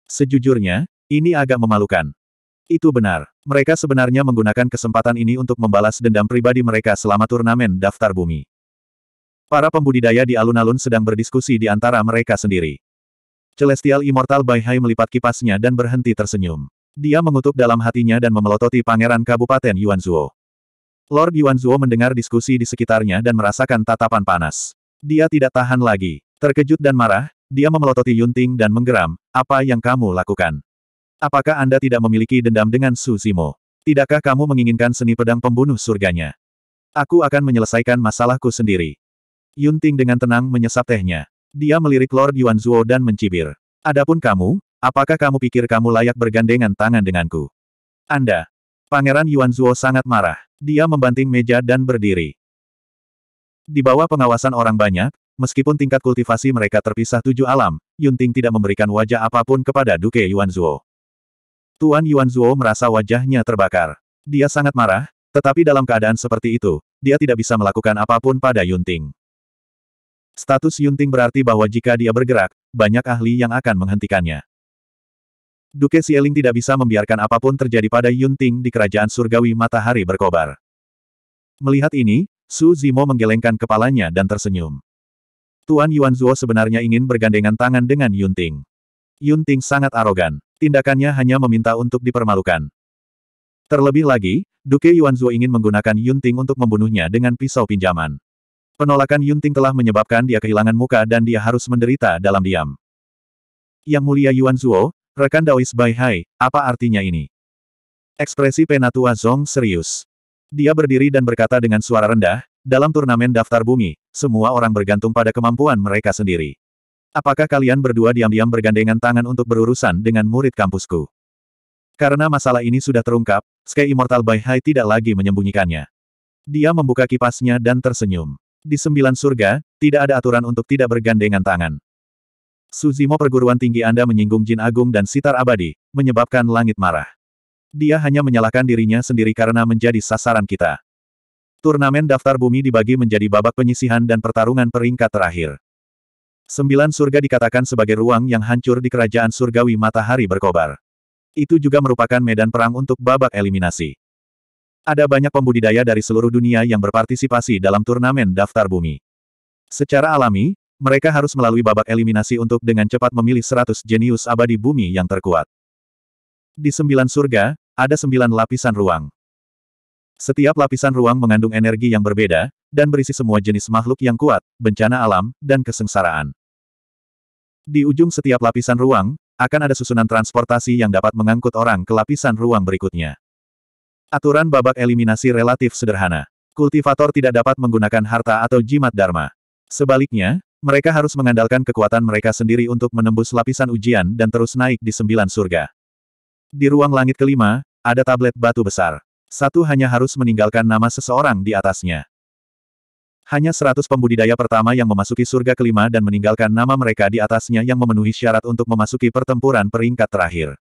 Sejujurnya, ini agak memalukan. Itu benar. Mereka sebenarnya menggunakan kesempatan ini untuk membalas dendam pribadi mereka selama turnamen daftar bumi. Para pembudidaya di alun-alun sedang berdiskusi di antara mereka sendiri. Celestial Immortal Bai Hai melipat kipasnya dan berhenti tersenyum. Dia mengutuk dalam hatinya dan memelototi pangeran Kabupaten Yuanzuo. Lord Yuanzuo mendengar diskusi di sekitarnya dan merasakan tatapan panas. Dia tidak tahan lagi. Terkejut dan marah, dia memelototi Yunting dan menggeram, apa yang kamu lakukan? Apakah Anda tidak memiliki dendam dengan Su Zimo? Tidakkah kamu menginginkan seni pedang pembunuh surganya? Aku akan menyelesaikan masalahku sendiri. Yunting dengan tenang menyesap tehnya. Dia melirik Lord Yuan Zuo dan mencibir. Adapun kamu, apakah kamu pikir kamu layak bergandengan tangan denganku? Anda. Pangeran Yuan Zuo sangat marah. Dia membanting meja dan berdiri. Di bawah pengawasan orang banyak, meskipun tingkat kultivasi mereka terpisah tujuh alam, Yunting tidak memberikan wajah apapun kepada Duke Yuan Zuo. Tuan Yuan Zuo merasa wajahnya terbakar. Dia sangat marah, tetapi dalam keadaan seperti itu, dia tidak bisa melakukan apapun pada Yunting. Status Yunting berarti bahwa jika dia bergerak, banyak ahli yang akan menghentikannya. Duke Sieling tidak bisa membiarkan apapun terjadi pada Yunting di kerajaan surgawi matahari berkobar. Melihat ini, Su Zimo menggelengkan kepalanya dan tersenyum. Tuan Yuan Zuo sebenarnya ingin bergandengan tangan dengan Yunting. Yunting sangat arogan. Tindakannya hanya meminta untuk dipermalukan. Terlebih lagi, Duke Yuan Zuo ingin menggunakan Yunting untuk membunuhnya dengan pisau pinjaman. Penolakan Yunting telah menyebabkan dia kehilangan muka dan dia harus menderita dalam diam. Yang mulia Yuan Zuo, rekan Daois Bai Hai, apa artinya ini? Ekspresi Penatua Zong serius. Dia berdiri dan berkata dengan suara rendah, dalam turnamen daftar bumi, semua orang bergantung pada kemampuan mereka sendiri. Apakah kalian berdua diam-diam bergandengan tangan untuk berurusan dengan murid kampusku? Karena masalah ini sudah terungkap, Sky Immortal Bai Hai tidak lagi menyembunyikannya. Dia membuka kipasnya dan tersenyum. Di sembilan surga, tidak ada aturan untuk tidak bergandengan tangan. Suzimo perguruan tinggi Anda menyinggung Jin Agung dan Sitar Abadi, menyebabkan langit marah. Dia hanya menyalahkan dirinya sendiri karena menjadi sasaran kita. Turnamen daftar bumi dibagi menjadi babak penyisihan dan pertarungan peringkat terakhir. Sembilan surga dikatakan sebagai ruang yang hancur di kerajaan surgawi matahari berkobar. Itu juga merupakan medan perang untuk babak eliminasi. Ada banyak pembudidaya dari seluruh dunia yang berpartisipasi dalam turnamen daftar bumi. Secara alami, mereka harus melalui babak eliminasi untuk dengan cepat memilih 100 jenius abadi bumi yang terkuat. Di sembilan surga, ada sembilan lapisan ruang. Setiap lapisan ruang mengandung energi yang berbeda, dan berisi semua jenis makhluk yang kuat, bencana alam, dan kesengsaraan. Di ujung setiap lapisan ruang, akan ada susunan transportasi yang dapat mengangkut orang ke lapisan ruang berikutnya. Aturan babak eliminasi relatif sederhana. Kultivator tidak dapat menggunakan harta atau jimat dharma. Sebaliknya, mereka harus mengandalkan kekuatan mereka sendiri untuk menembus lapisan ujian dan terus naik di sembilan surga. Di ruang langit kelima, ada tablet batu besar. Satu hanya harus meninggalkan nama seseorang di atasnya. Hanya seratus pembudidaya pertama yang memasuki surga kelima dan meninggalkan nama mereka di atasnya yang memenuhi syarat untuk memasuki pertempuran peringkat terakhir.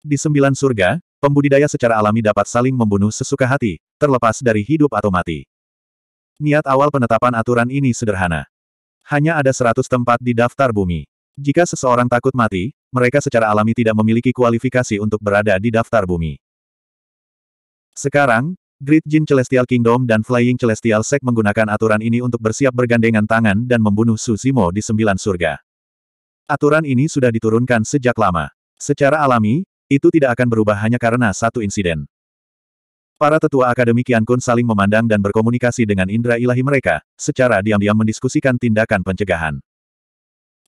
Di sembilan surga, pembudidaya secara alami dapat saling membunuh sesuka hati, terlepas dari hidup atau mati. Niat awal penetapan aturan ini sederhana. Hanya ada 100 tempat di daftar bumi. Jika seseorang takut mati, mereka secara alami tidak memiliki kualifikasi untuk berada di daftar bumi. Sekarang, Great Jin Celestial Kingdom dan Flying Celestial Sek menggunakan aturan ini untuk bersiap bergandengan tangan dan membunuh Suzimo di sembilan surga. Aturan ini sudah diturunkan sejak lama. Secara alami, itu tidak akan berubah hanya karena satu insiden. Para tetua Akademi Kian Kun saling memandang dan berkomunikasi dengan indera ilahi mereka, secara diam-diam mendiskusikan tindakan pencegahan.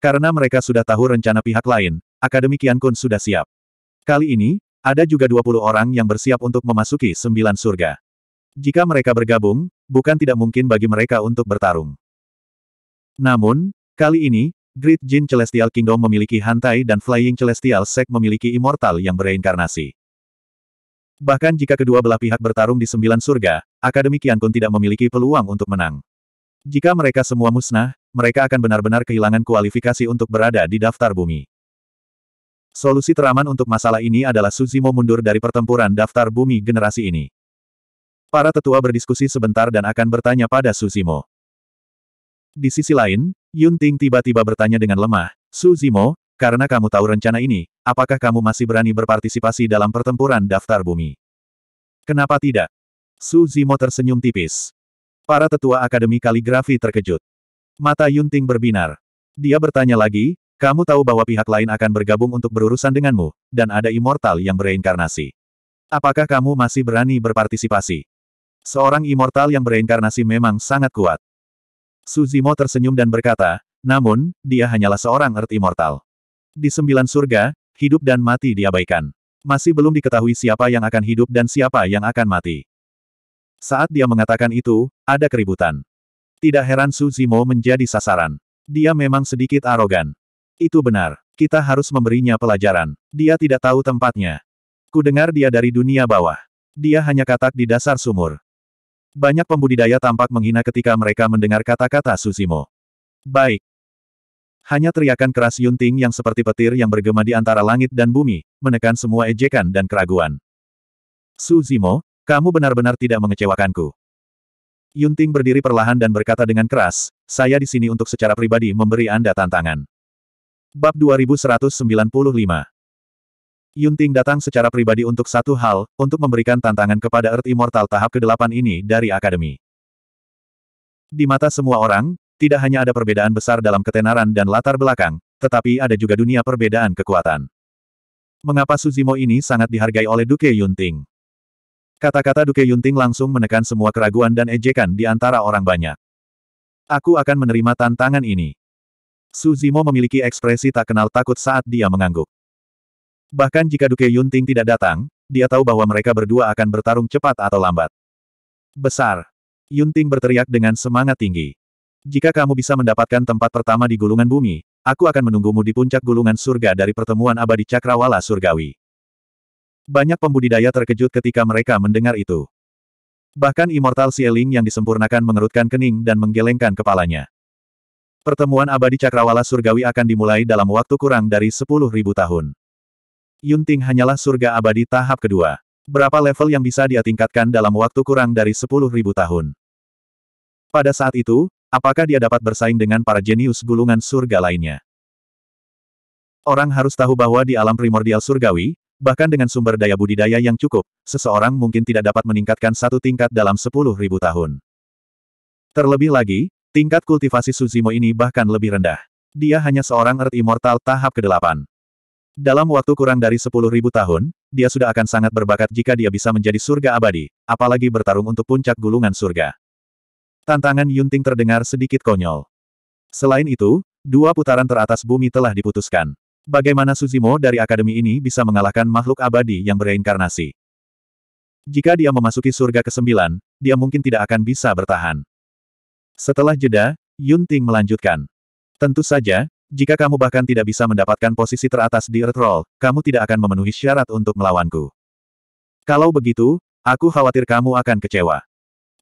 Karena mereka sudah tahu rencana pihak lain, Akademi Kian Kun sudah siap. Kali ini, ada juga 20 orang yang bersiap untuk memasuki sembilan surga. Jika mereka bergabung, bukan tidak mungkin bagi mereka untuk bertarung. Namun, kali ini, Great Jin Celestial Kingdom memiliki Hantai dan Flying Celestial Sect memiliki Immortal yang bereinkarnasi. Bahkan jika kedua belah pihak bertarung di sembilan surga, Akademi Kian tidak memiliki peluang untuk menang. Jika mereka semua musnah, mereka akan benar-benar kehilangan kualifikasi untuk berada di daftar bumi. Solusi teraman untuk masalah ini adalah Suzimo mundur dari pertempuran daftar bumi generasi ini. Para tetua berdiskusi sebentar dan akan bertanya pada Suzimo. Di sisi lain, Yun Ting tiba-tiba bertanya dengan lemah, Su Zimo, karena kamu tahu rencana ini, apakah kamu masih berani berpartisipasi dalam pertempuran daftar bumi? Kenapa tidak? Su Zimo tersenyum tipis. Para tetua Akademi Kaligrafi terkejut. Mata Yun Ting berbinar. Dia bertanya lagi, kamu tahu bahwa pihak lain akan bergabung untuk berurusan denganmu, dan ada immortal yang bereinkarnasi. Apakah kamu masih berani berpartisipasi? Seorang immortal yang bereinkarnasi memang sangat kuat. Suzimo tersenyum dan berkata, namun, dia hanyalah seorang Earth Immortal. Di sembilan surga, hidup dan mati diabaikan. Masih belum diketahui siapa yang akan hidup dan siapa yang akan mati. Saat dia mengatakan itu, ada keributan. Tidak heran Suzimo menjadi sasaran. Dia memang sedikit arogan. Itu benar. Kita harus memberinya pelajaran. Dia tidak tahu tempatnya. Kudengar dia dari dunia bawah. Dia hanya katak di dasar sumur. Banyak pembudidaya tampak menghina ketika mereka mendengar kata-kata Suzimo. Baik. Hanya teriakan keras Yunting yang seperti petir yang bergema di antara langit dan bumi, menekan semua ejekan dan keraguan. Suzimo, kamu benar-benar tidak mengecewakanku. Yunting berdiri perlahan dan berkata dengan keras, saya di sini untuk secara pribadi memberi Anda tantangan. Bab 2195 Yunting datang secara pribadi untuk satu hal, untuk memberikan tantangan kepada Earth Immortal tahap ke-8 ini dari Akademi. Di mata semua orang, tidak hanya ada perbedaan besar dalam ketenaran dan latar belakang, tetapi ada juga dunia perbedaan kekuatan. Mengapa Suzimo ini sangat dihargai oleh Duke Yunting? Kata-kata Duke Yunting langsung menekan semua keraguan dan ejekan di antara orang banyak. Aku akan menerima tantangan ini. Suzimo memiliki ekspresi tak kenal takut saat dia mengangguk. Bahkan jika Duke Yunting tidak datang, dia tahu bahwa mereka berdua akan bertarung cepat atau lambat. Besar. Yunting berteriak dengan semangat tinggi. Jika kamu bisa mendapatkan tempat pertama di gulungan bumi, aku akan menunggumu di puncak gulungan surga dari pertemuan abadi cakrawala surgawi. Banyak pembudidaya terkejut ketika mereka mendengar itu. Bahkan Immortal Sieling yang disempurnakan mengerutkan kening dan menggelengkan kepalanya. Pertemuan abadi cakrawala surgawi akan dimulai dalam waktu kurang dari 10.000 tahun. Yunting hanyalah surga abadi tahap kedua. Berapa level yang bisa dia tingkatkan dalam waktu kurang dari 10.000 tahun? Pada saat itu, apakah dia dapat bersaing dengan para jenius gulungan surga lainnya? Orang harus tahu bahwa di alam primordial surgawi, bahkan dengan sumber daya budidaya yang cukup, seseorang mungkin tidak dapat meningkatkan satu tingkat dalam 10.000 tahun. Terlebih lagi, tingkat kultivasi Suzimo ini bahkan lebih rendah. Dia hanya seorang Earth Immortal tahap ke-8. Dalam waktu kurang dari sepuluh ribu tahun, dia sudah akan sangat berbakat jika dia bisa menjadi surga abadi, apalagi bertarung untuk puncak gulungan surga. Tantangan Yunting terdengar sedikit konyol. Selain itu, dua putaran teratas bumi telah diputuskan. Bagaimana Suzimo dari akademi ini bisa mengalahkan makhluk abadi yang bereinkarnasi? Jika dia memasuki surga ke-9, dia mungkin tidak akan bisa bertahan. Setelah jeda, Yunting melanjutkan. Tentu saja, jika kamu bahkan tidak bisa mendapatkan posisi teratas di Earth Roll, kamu tidak akan memenuhi syarat untuk melawanku. Kalau begitu, aku khawatir kamu akan kecewa.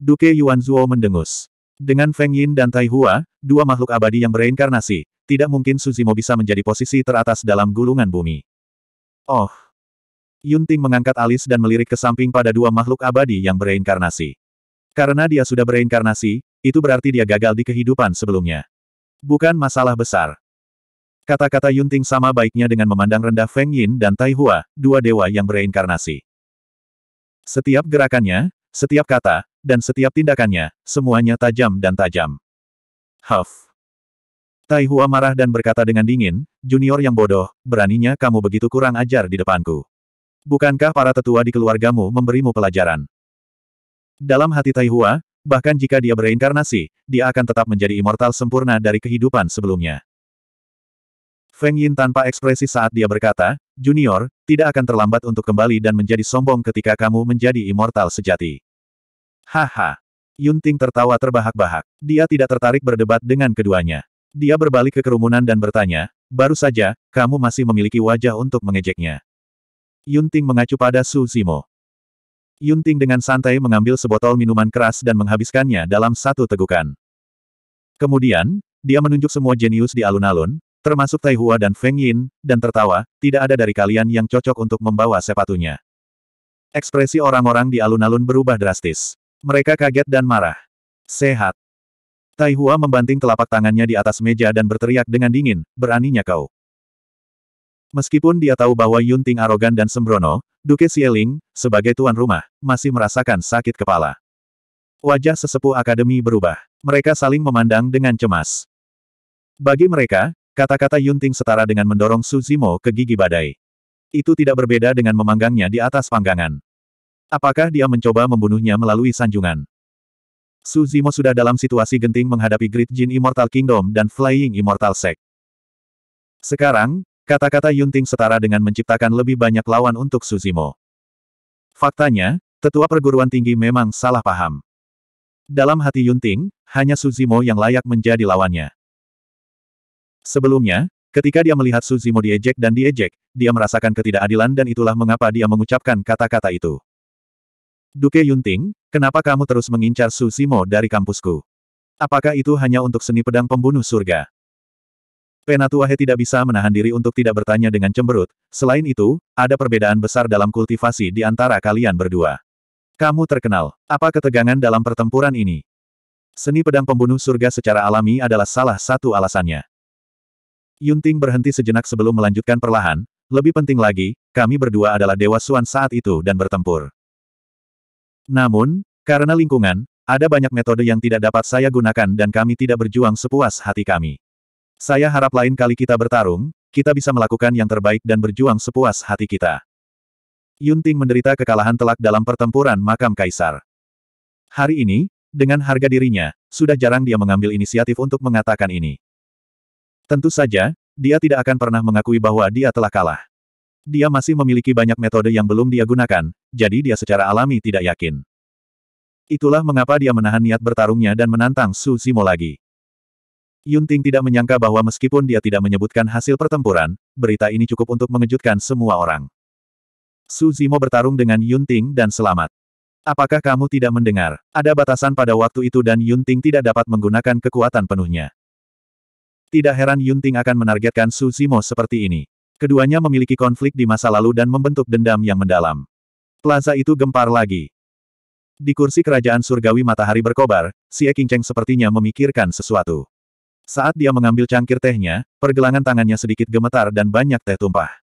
Duke Yuan Zuo mendengus. Dengan Feng Yin dan Tai Hua, dua makhluk abadi yang bereinkarnasi, tidak mungkin Suzimo bisa menjadi posisi teratas dalam gulungan bumi. Oh! Yunting mengangkat alis dan melirik ke samping pada dua makhluk abadi yang bereinkarnasi. Karena dia sudah bereinkarnasi, itu berarti dia gagal di kehidupan sebelumnya. Bukan masalah besar. Kata-kata Yunting sama baiknya dengan memandang rendah Feng Yin dan Tai Hua, dua dewa yang bereinkarnasi. Setiap gerakannya, setiap kata, dan setiap tindakannya, semuanya tajam dan tajam. Huff. Tai Hua marah dan berkata dengan dingin, junior yang bodoh, beraninya kamu begitu kurang ajar di depanku. Bukankah para tetua di keluargamu memberimu pelajaran? Dalam hati Tai Hua, bahkan jika dia bereinkarnasi, dia akan tetap menjadi immortal sempurna dari kehidupan sebelumnya. Feng Yin tanpa ekspresi saat dia berkata, Junior, tidak akan terlambat untuk kembali dan menjadi sombong ketika kamu menjadi immortal sejati. Haha. Yun Ting tertawa terbahak-bahak. Dia tidak tertarik berdebat dengan keduanya. Dia berbalik ke kerumunan dan bertanya, baru saja, kamu masih memiliki wajah untuk mengejeknya. Yun Ting mengacu pada Su Zimo. Ting dengan santai mengambil sebotol minuman keras dan menghabiskannya dalam satu tegukan. Kemudian, dia menunjuk semua jenius di alun-alun, termasuk Taihua dan Feng Yin, dan tertawa, tidak ada dari kalian yang cocok untuk membawa sepatunya. Ekspresi orang-orang di alun-alun berubah drastis. Mereka kaget dan marah. Sehat. Taihua membanting telapak tangannya di atas meja dan berteriak dengan dingin, beraninya kau. Meskipun dia tahu bahwa Yun Ting arogan dan sembrono, Duke Xieling, sebagai tuan rumah, masih merasakan sakit kepala. Wajah sesepuh akademi berubah. Mereka saling memandang dengan cemas. Bagi mereka, Kata-kata Yunting setara dengan mendorong Su Zimo ke gigi badai. Itu tidak berbeda dengan memanggangnya di atas panggangan. Apakah dia mencoba membunuhnya melalui sanjungan? Su Zimo sudah dalam situasi genting menghadapi Great Jin Immortal Kingdom dan Flying Immortal Sect. Sekarang, kata-kata Yunting setara dengan menciptakan lebih banyak lawan untuk Su Zimo. Faktanya, tetua perguruan tinggi memang salah paham. Dalam hati Yunting, hanya Su Zimo yang layak menjadi lawannya. Sebelumnya, ketika dia melihat Suzimo diejek dan diejek, dia merasakan ketidakadilan dan itulah mengapa dia mengucapkan kata-kata itu. Duke Yunting, kenapa kamu terus mengincar Suzimo dari kampusku? Apakah itu hanya untuk seni pedang pembunuh surga? Penatuahe tidak bisa menahan diri untuk tidak bertanya dengan cemberut. Selain itu, ada perbedaan besar dalam kultivasi di antara kalian berdua. Kamu terkenal. Apa ketegangan dalam pertempuran ini? Seni pedang pembunuh surga secara alami adalah salah satu alasannya. Yunting berhenti sejenak sebelum melanjutkan perlahan, lebih penting lagi, kami berdua adalah Dewa Suan saat itu dan bertempur. Namun, karena lingkungan, ada banyak metode yang tidak dapat saya gunakan dan kami tidak berjuang sepuas hati kami. Saya harap lain kali kita bertarung, kita bisa melakukan yang terbaik dan berjuang sepuas hati kita. Yunting menderita kekalahan telak dalam pertempuran makam kaisar. Hari ini, dengan harga dirinya, sudah jarang dia mengambil inisiatif untuk mengatakan ini. Tentu saja, dia tidak akan pernah mengakui bahwa dia telah kalah. Dia masih memiliki banyak metode yang belum dia gunakan, jadi dia secara alami tidak yakin. Itulah mengapa dia menahan niat bertarungnya dan menantang Su Zimo lagi. Yunting tidak menyangka bahwa meskipun dia tidak menyebutkan hasil pertempuran, berita ini cukup untuk mengejutkan semua orang. Su Zimo bertarung dengan Yunting dan selamat. Apakah kamu tidak mendengar? Ada batasan pada waktu itu dan Yunting tidak dapat menggunakan kekuatan penuhnya. Tidak heran Yunting akan menargetkan Su Zimo seperti ini. Keduanya memiliki konflik di masa lalu dan membentuk dendam yang mendalam. Plaza itu gempar lagi. Di kursi kerajaan surgawi matahari berkobar, Xie Qingcheng sepertinya memikirkan sesuatu. Saat dia mengambil cangkir tehnya, pergelangan tangannya sedikit gemetar dan banyak teh tumpah.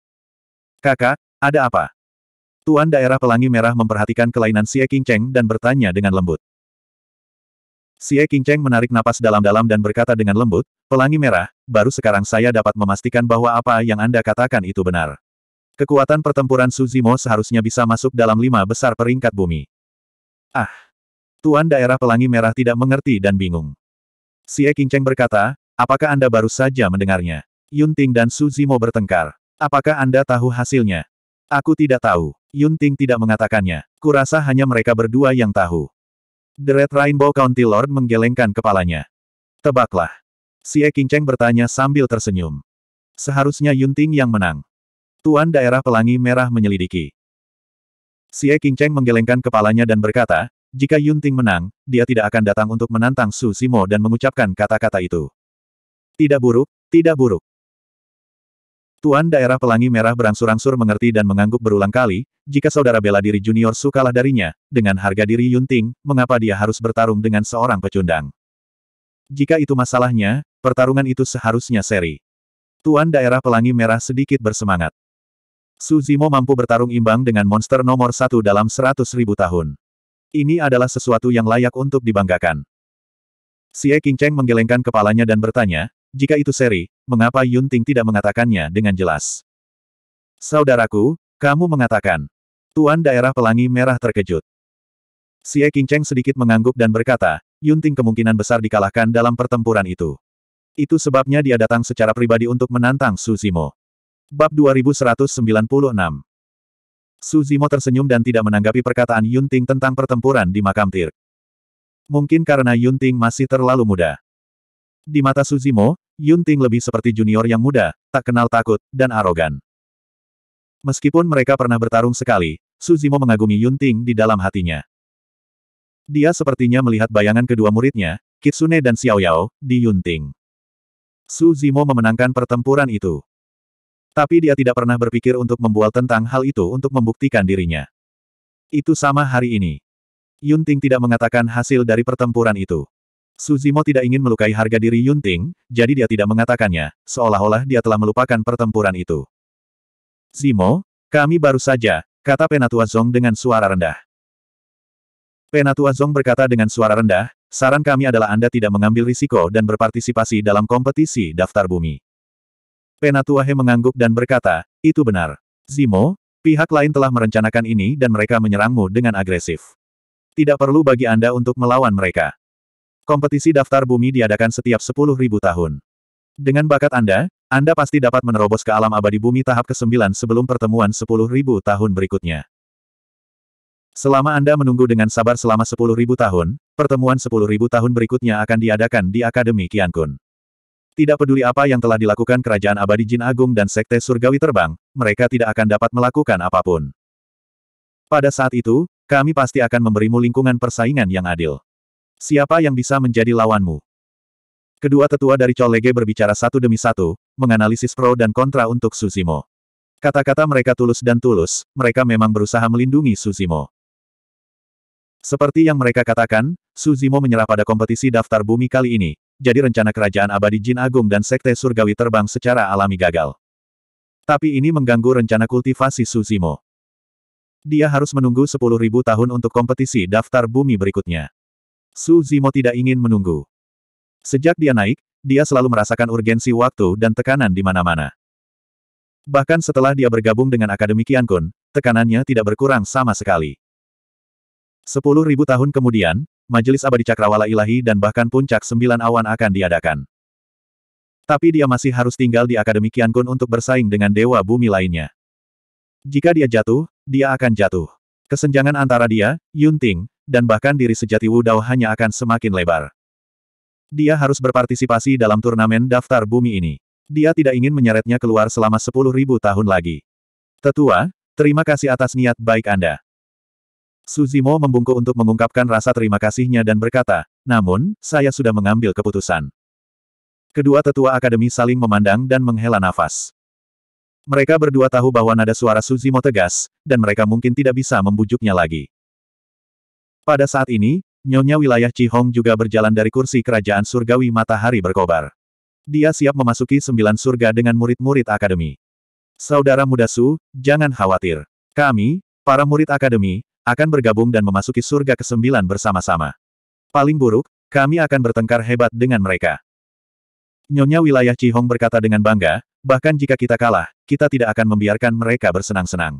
Kakak, ada apa? Tuan daerah pelangi merah memperhatikan kelainan Xie Qingcheng dan bertanya dengan lembut. Xie Qingcheng menarik napas dalam-dalam dan berkata dengan lembut, Pelangi Merah, baru sekarang saya dapat memastikan bahwa apa yang Anda katakan itu benar. Kekuatan pertempuran Suzimo seharusnya bisa masuk dalam lima besar peringkat bumi. Ah! Tuan daerah Pelangi Merah tidak mengerti dan bingung. Xie Qingcheng berkata, apakah Anda baru saja mendengarnya? Yunting dan Suzimo bertengkar. Apakah Anda tahu hasilnya? Aku tidak tahu. Yunting tidak mengatakannya. Kurasa hanya mereka berdua yang tahu. The Red Rainbow County Lord menggelengkan kepalanya. Tebaklah. Si King Cheng bertanya sambil tersenyum. Seharusnya Yunting yang menang. Tuan daerah pelangi merah menyelidiki. Si King Cheng menggelengkan kepalanya dan berkata, jika Yunting menang, dia tidak akan datang untuk menantang Su Simo dan mengucapkan kata-kata itu. Tidak buruk, tidak buruk. Tuan daerah pelangi merah berangsur-angsur mengerti dan mengangguk berulang kali, jika saudara bela diri junior Su kalah darinya, dengan harga diri Yunting, mengapa dia harus bertarung dengan seorang pecundang? Jika itu masalahnya, pertarungan itu seharusnya seri. Tuan daerah pelangi merah sedikit bersemangat. Su Zimo mampu bertarung imbang dengan monster nomor satu dalam seratus ribu tahun. Ini adalah sesuatu yang layak untuk dibanggakan. Xie Cheng menggelengkan kepalanya dan bertanya, jika itu seri, mengapa Yun Ting tidak mengatakannya dengan jelas? Saudaraku, kamu mengatakan. Tuan daerah pelangi merah terkejut. Si Xie Qingcheng sedikit mengangguk dan berkata, Yun Ting kemungkinan besar dikalahkan dalam pertempuran itu. Itu sebabnya dia datang secara pribadi untuk menantang Su Zimo. Bab 2196 Su Zimo tersenyum dan tidak menanggapi perkataan Yun Ting tentang pertempuran di makam Tir. Mungkin karena Yun Ting masih terlalu muda. Di mata Suzimo, Yunting lebih seperti junior yang muda, tak kenal takut, dan arogan. Meskipun mereka pernah bertarung sekali, Suzimo mengagumi Yunting di dalam hatinya. Dia sepertinya melihat bayangan kedua muridnya, Kitsune dan Xiao Yao, di Yunting. Su Zimo memenangkan pertempuran itu. Tapi dia tidak pernah berpikir untuk membual tentang hal itu untuk membuktikan dirinya. Itu sama hari ini. Yunting tidak mengatakan hasil dari pertempuran itu. Suzimo tidak ingin melukai harga diri Yunting, jadi dia tidak mengatakannya, seolah-olah dia telah melupakan pertempuran itu. Zimo, kami baru saja, kata Penatua Zong dengan suara rendah. Penatua Zong berkata dengan suara rendah, saran kami adalah Anda tidak mengambil risiko dan berpartisipasi dalam kompetisi daftar bumi. Penatua He mengangguk dan berkata, itu benar. Zimo, pihak lain telah merencanakan ini dan mereka menyerangmu dengan agresif. Tidak perlu bagi Anda untuk melawan mereka. Kompetisi daftar bumi diadakan setiap 10.000 tahun. Dengan bakat Anda, Anda pasti dapat menerobos ke alam abadi bumi tahap ke-9 sebelum pertemuan 10.000 tahun berikutnya. Selama Anda menunggu dengan sabar selama 10.000 tahun, pertemuan 10.000 tahun berikutnya akan diadakan di Akademi Kiankun. Tidak peduli apa yang telah dilakukan Kerajaan Abadi Jin Agung dan Sekte Surgawi Terbang, mereka tidak akan dapat melakukan apapun. Pada saat itu, kami pasti akan memberimu lingkungan persaingan yang adil. Siapa yang bisa menjadi lawanmu? Kedua tetua dari Colege berbicara satu demi satu, menganalisis pro dan kontra untuk Suzimo. Kata-kata mereka tulus dan tulus, mereka memang berusaha melindungi Suzimo. Seperti yang mereka katakan, Suzimo menyerah pada kompetisi daftar bumi kali ini, jadi rencana kerajaan abadi Jin Agung dan Sekte Surgawi terbang secara alami gagal. Tapi ini mengganggu rencana kultivasi Suzimo. Dia harus menunggu 10.000 tahun untuk kompetisi daftar bumi berikutnya. Su Zimo tidak ingin menunggu. Sejak dia naik, dia selalu merasakan urgensi waktu dan tekanan di mana-mana. Bahkan setelah dia bergabung dengan Akademi Kun, tekanannya tidak berkurang sama sekali. Sepuluh ribu tahun kemudian, Majelis Abadi Cakrawala Ilahi dan bahkan puncak sembilan awan akan diadakan. Tapi dia masih harus tinggal di Akademi Kun untuk bersaing dengan Dewa Bumi lainnya. Jika dia jatuh, dia akan jatuh. Kesenjangan antara dia, Yunting, dan bahkan diri sejati Wu Dao hanya akan semakin lebar. Dia harus berpartisipasi dalam turnamen daftar bumi ini. Dia tidak ingin menyeretnya keluar selama sepuluh ribu tahun lagi. Tetua, terima kasih atas niat baik Anda. Suzimo membungkuk untuk mengungkapkan rasa terima kasihnya dan berkata, namun, saya sudah mengambil keputusan. Kedua tetua akademi saling memandang dan menghela nafas. Mereka berdua tahu bahwa nada suara Suzimo tegas, dan mereka mungkin tidak bisa membujuknya lagi. Pada saat ini, Nyonya wilayah Cihong juga berjalan dari kursi kerajaan surgawi matahari berkobar. Dia siap memasuki sembilan surga dengan murid-murid akademi. Saudara muda Su, jangan khawatir. Kami, para murid akademi, akan bergabung dan memasuki surga ke-9 bersama-sama. Paling buruk, kami akan bertengkar hebat dengan mereka. Nyonya wilayah Cihong berkata dengan bangga, bahkan jika kita kalah, kita tidak akan membiarkan mereka bersenang-senang.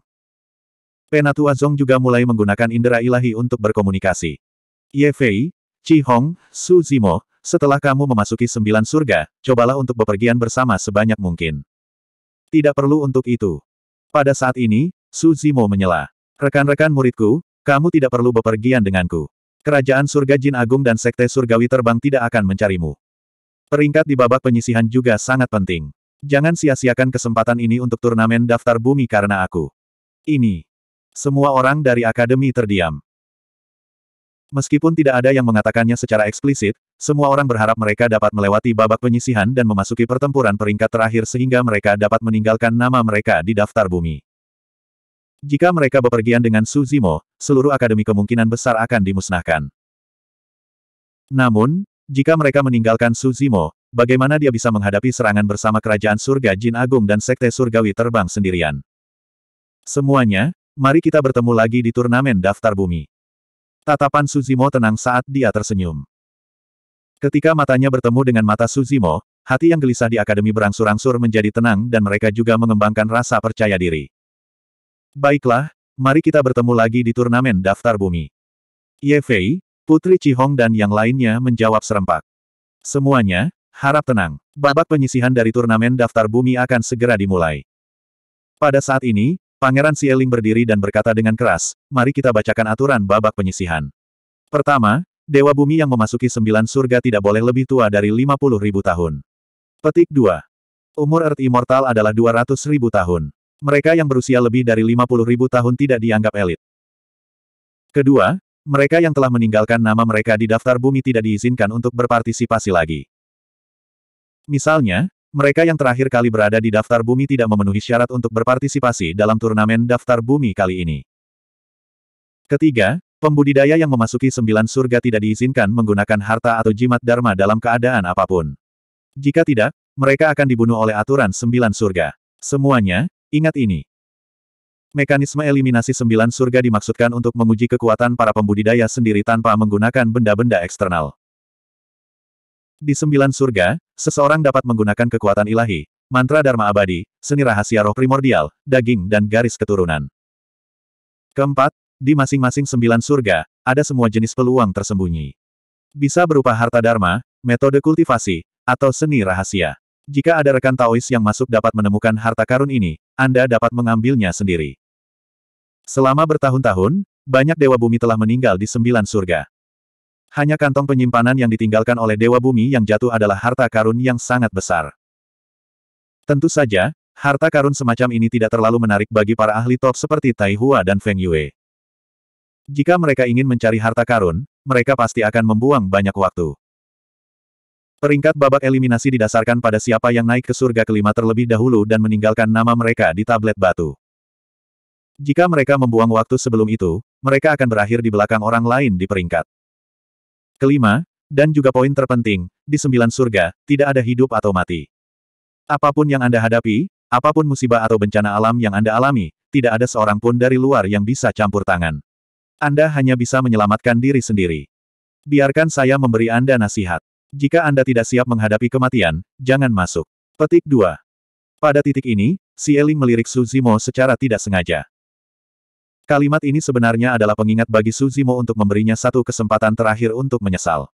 Penatua Zong juga mulai menggunakan indera ilahi untuk berkomunikasi. Ye Fei, Chi Hong, Su Zimo, setelah kamu memasuki sembilan surga, cobalah untuk bepergian bersama sebanyak mungkin. Tidak perlu untuk itu. Pada saat ini, Su Zimo menyela. Rekan-rekan muridku, kamu tidak perlu bepergian denganku. Kerajaan surga Jin Agung dan Sekte Surgawi Terbang tidak akan mencarimu. Peringkat di babak penyisihan juga sangat penting. Jangan sia-siakan kesempatan ini untuk turnamen daftar bumi karena aku. Ini. Semua orang dari akademi terdiam. Meskipun tidak ada yang mengatakannya secara eksplisit, semua orang berharap mereka dapat melewati babak penyisihan dan memasuki pertempuran peringkat terakhir sehingga mereka dapat meninggalkan nama mereka di daftar bumi. Jika mereka bepergian dengan Suzimo, seluruh akademi kemungkinan besar akan dimusnahkan. Namun, jika mereka meninggalkan Suzimo, bagaimana dia bisa menghadapi serangan bersama kerajaan surga Jin Agung dan Sekte Surgawi terbang sendirian? Semuanya, Mari kita bertemu lagi di turnamen daftar bumi. Tatapan Suzimo tenang saat dia tersenyum. Ketika matanya bertemu dengan mata Suzimo, hati yang gelisah di Akademi berangsur-angsur menjadi tenang dan mereka juga mengembangkan rasa percaya diri. Baiklah, mari kita bertemu lagi di turnamen daftar bumi. Ye Fei, Putri Cihong dan yang lainnya menjawab serempak. Semuanya, harap tenang. Babak penyisihan dari turnamen daftar bumi akan segera dimulai. Pada saat ini, Pangeran Sieling berdiri dan berkata dengan keras, mari kita bacakan aturan babak penyisihan. Pertama, Dewa Bumi yang memasuki sembilan surga tidak boleh lebih tua dari lima puluh ribu tahun. Petik 2. Umur Earth Immortal adalah dua ratus ribu tahun. Mereka yang berusia lebih dari lima puluh ribu tahun tidak dianggap elit. Kedua, mereka yang telah meninggalkan nama mereka di daftar bumi tidak diizinkan untuk berpartisipasi lagi. Misalnya, mereka yang terakhir kali berada di daftar bumi tidak memenuhi syarat untuk berpartisipasi dalam turnamen daftar bumi kali ini. Ketiga, pembudidaya yang memasuki sembilan surga tidak diizinkan menggunakan harta atau jimat dharma dalam keadaan apapun. Jika tidak, mereka akan dibunuh oleh aturan sembilan surga. Semuanya, ingat ini. Mekanisme eliminasi sembilan surga dimaksudkan untuk menguji kekuatan para pembudidaya sendiri tanpa menggunakan benda-benda eksternal. Di sembilan surga, seseorang dapat menggunakan kekuatan ilahi, mantra dharma abadi, seni rahasia roh primordial, daging dan garis keturunan. Keempat, di masing-masing sembilan surga, ada semua jenis peluang tersembunyi. Bisa berupa harta dharma, metode kultivasi, atau seni rahasia. Jika ada rekan Taois yang masuk dapat menemukan harta karun ini, Anda dapat mengambilnya sendiri. Selama bertahun-tahun, banyak dewa bumi telah meninggal di sembilan surga. Hanya kantong penyimpanan yang ditinggalkan oleh Dewa Bumi yang jatuh adalah harta karun yang sangat besar. Tentu saja, harta karun semacam ini tidak terlalu menarik bagi para ahli top seperti Tai Hua dan Feng Yue. Jika mereka ingin mencari harta karun, mereka pasti akan membuang banyak waktu. Peringkat babak eliminasi didasarkan pada siapa yang naik ke surga kelima terlebih dahulu dan meninggalkan nama mereka di tablet batu. Jika mereka membuang waktu sebelum itu, mereka akan berakhir di belakang orang lain di peringkat. Kelima, dan juga poin terpenting, di sembilan surga, tidak ada hidup atau mati. Apapun yang Anda hadapi, apapun musibah atau bencana alam yang Anda alami, tidak ada seorang pun dari luar yang bisa campur tangan. Anda hanya bisa menyelamatkan diri sendiri. Biarkan saya memberi Anda nasihat. Jika Anda tidak siap menghadapi kematian, jangan masuk. Petik 2. Pada titik ini, si Eling melirik Suzimo secara tidak sengaja. Kalimat ini sebenarnya adalah pengingat bagi Suzimo untuk memberinya satu kesempatan terakhir untuk menyesal.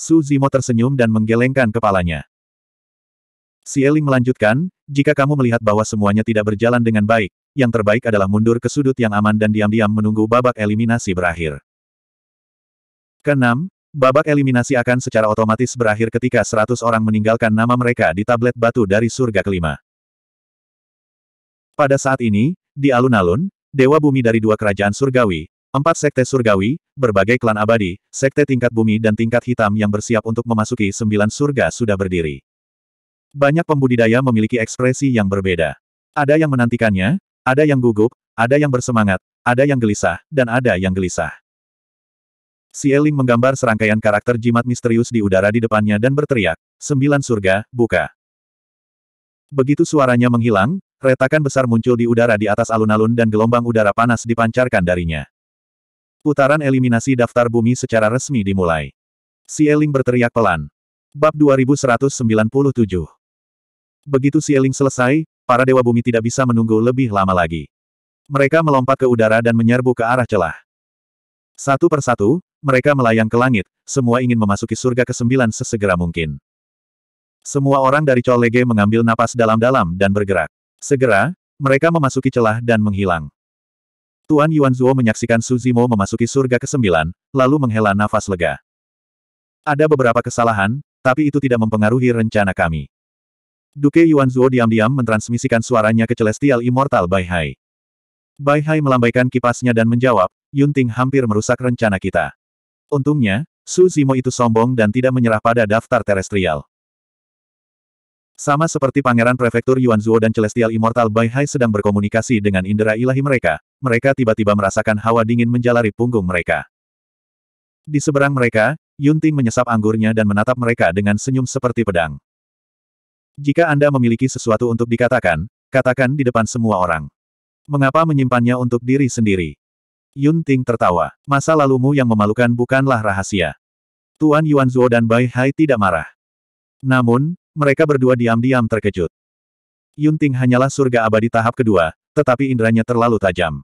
Suzimo tersenyum dan menggelengkan kepalanya. Sieling melanjutkan, jika kamu melihat bahwa semuanya tidak berjalan dengan baik, yang terbaik adalah mundur ke sudut yang aman dan diam-diam menunggu babak eliminasi berakhir. Keenam, babak eliminasi akan secara otomatis berakhir ketika 100 orang meninggalkan nama mereka di tablet batu dari surga kelima. Pada saat ini, di alun-alun, Dewa Bumi dari dua kerajaan surgawi, empat sekte surgawi, berbagai klan abadi, sekte tingkat bumi dan tingkat hitam yang bersiap untuk memasuki sembilan surga sudah berdiri. Banyak pembudidaya memiliki ekspresi yang berbeda. Ada yang menantikannya, ada yang gugup, ada yang bersemangat, ada yang gelisah, dan ada yang gelisah. Si Eling menggambar serangkaian karakter jimat misterius di udara di depannya dan berteriak, Sembilan surga, buka. Begitu suaranya menghilang, Retakan besar muncul di udara di atas alun-alun dan gelombang udara panas dipancarkan darinya. Putaran eliminasi daftar bumi secara resmi dimulai. Sieling berteriak pelan. Bab 2197 Begitu Sieling selesai, para dewa bumi tidak bisa menunggu lebih lama lagi. Mereka melompat ke udara dan menyerbu ke arah celah. Satu persatu, mereka melayang ke langit, semua ingin memasuki surga ke-9 sesegera mungkin. Semua orang dari Cholege mengambil napas dalam-dalam dan bergerak. Segera, mereka memasuki celah dan menghilang. Tuan Yuan Zuo menyaksikan Suzimo memasuki surga ke-9, lalu menghela nafas lega. Ada beberapa kesalahan, tapi itu tidak mempengaruhi rencana kami. Duke Yuan Zuo diam-diam mentransmisikan suaranya ke Celestial Immortal Bai Hai. Bai Hai melambaikan kipasnya dan menjawab, Yunting hampir merusak rencana kita. Untungnya, Su Zimo itu sombong dan tidak menyerah pada daftar terestrial. Sama seperti Pangeran Prefektur Yuan Yuanzuo dan Celestial Immortal Bai Hai sedang berkomunikasi dengan indera ilahi mereka, mereka tiba-tiba merasakan hawa dingin menjalari punggung mereka. Di seberang mereka, Yun Ting menyesap anggurnya dan menatap mereka dengan senyum seperti pedang. Jika Anda memiliki sesuatu untuk dikatakan, katakan di depan semua orang. Mengapa menyimpannya untuk diri sendiri? Yun Ting tertawa. Masa lalumu yang memalukan bukanlah rahasia. Tuan Yuan Yuanzuo dan Bai Hai tidak marah. Namun, mereka berdua diam-diam terkejut. Yunting hanyalah surga abadi tahap kedua, tetapi inderanya terlalu tajam.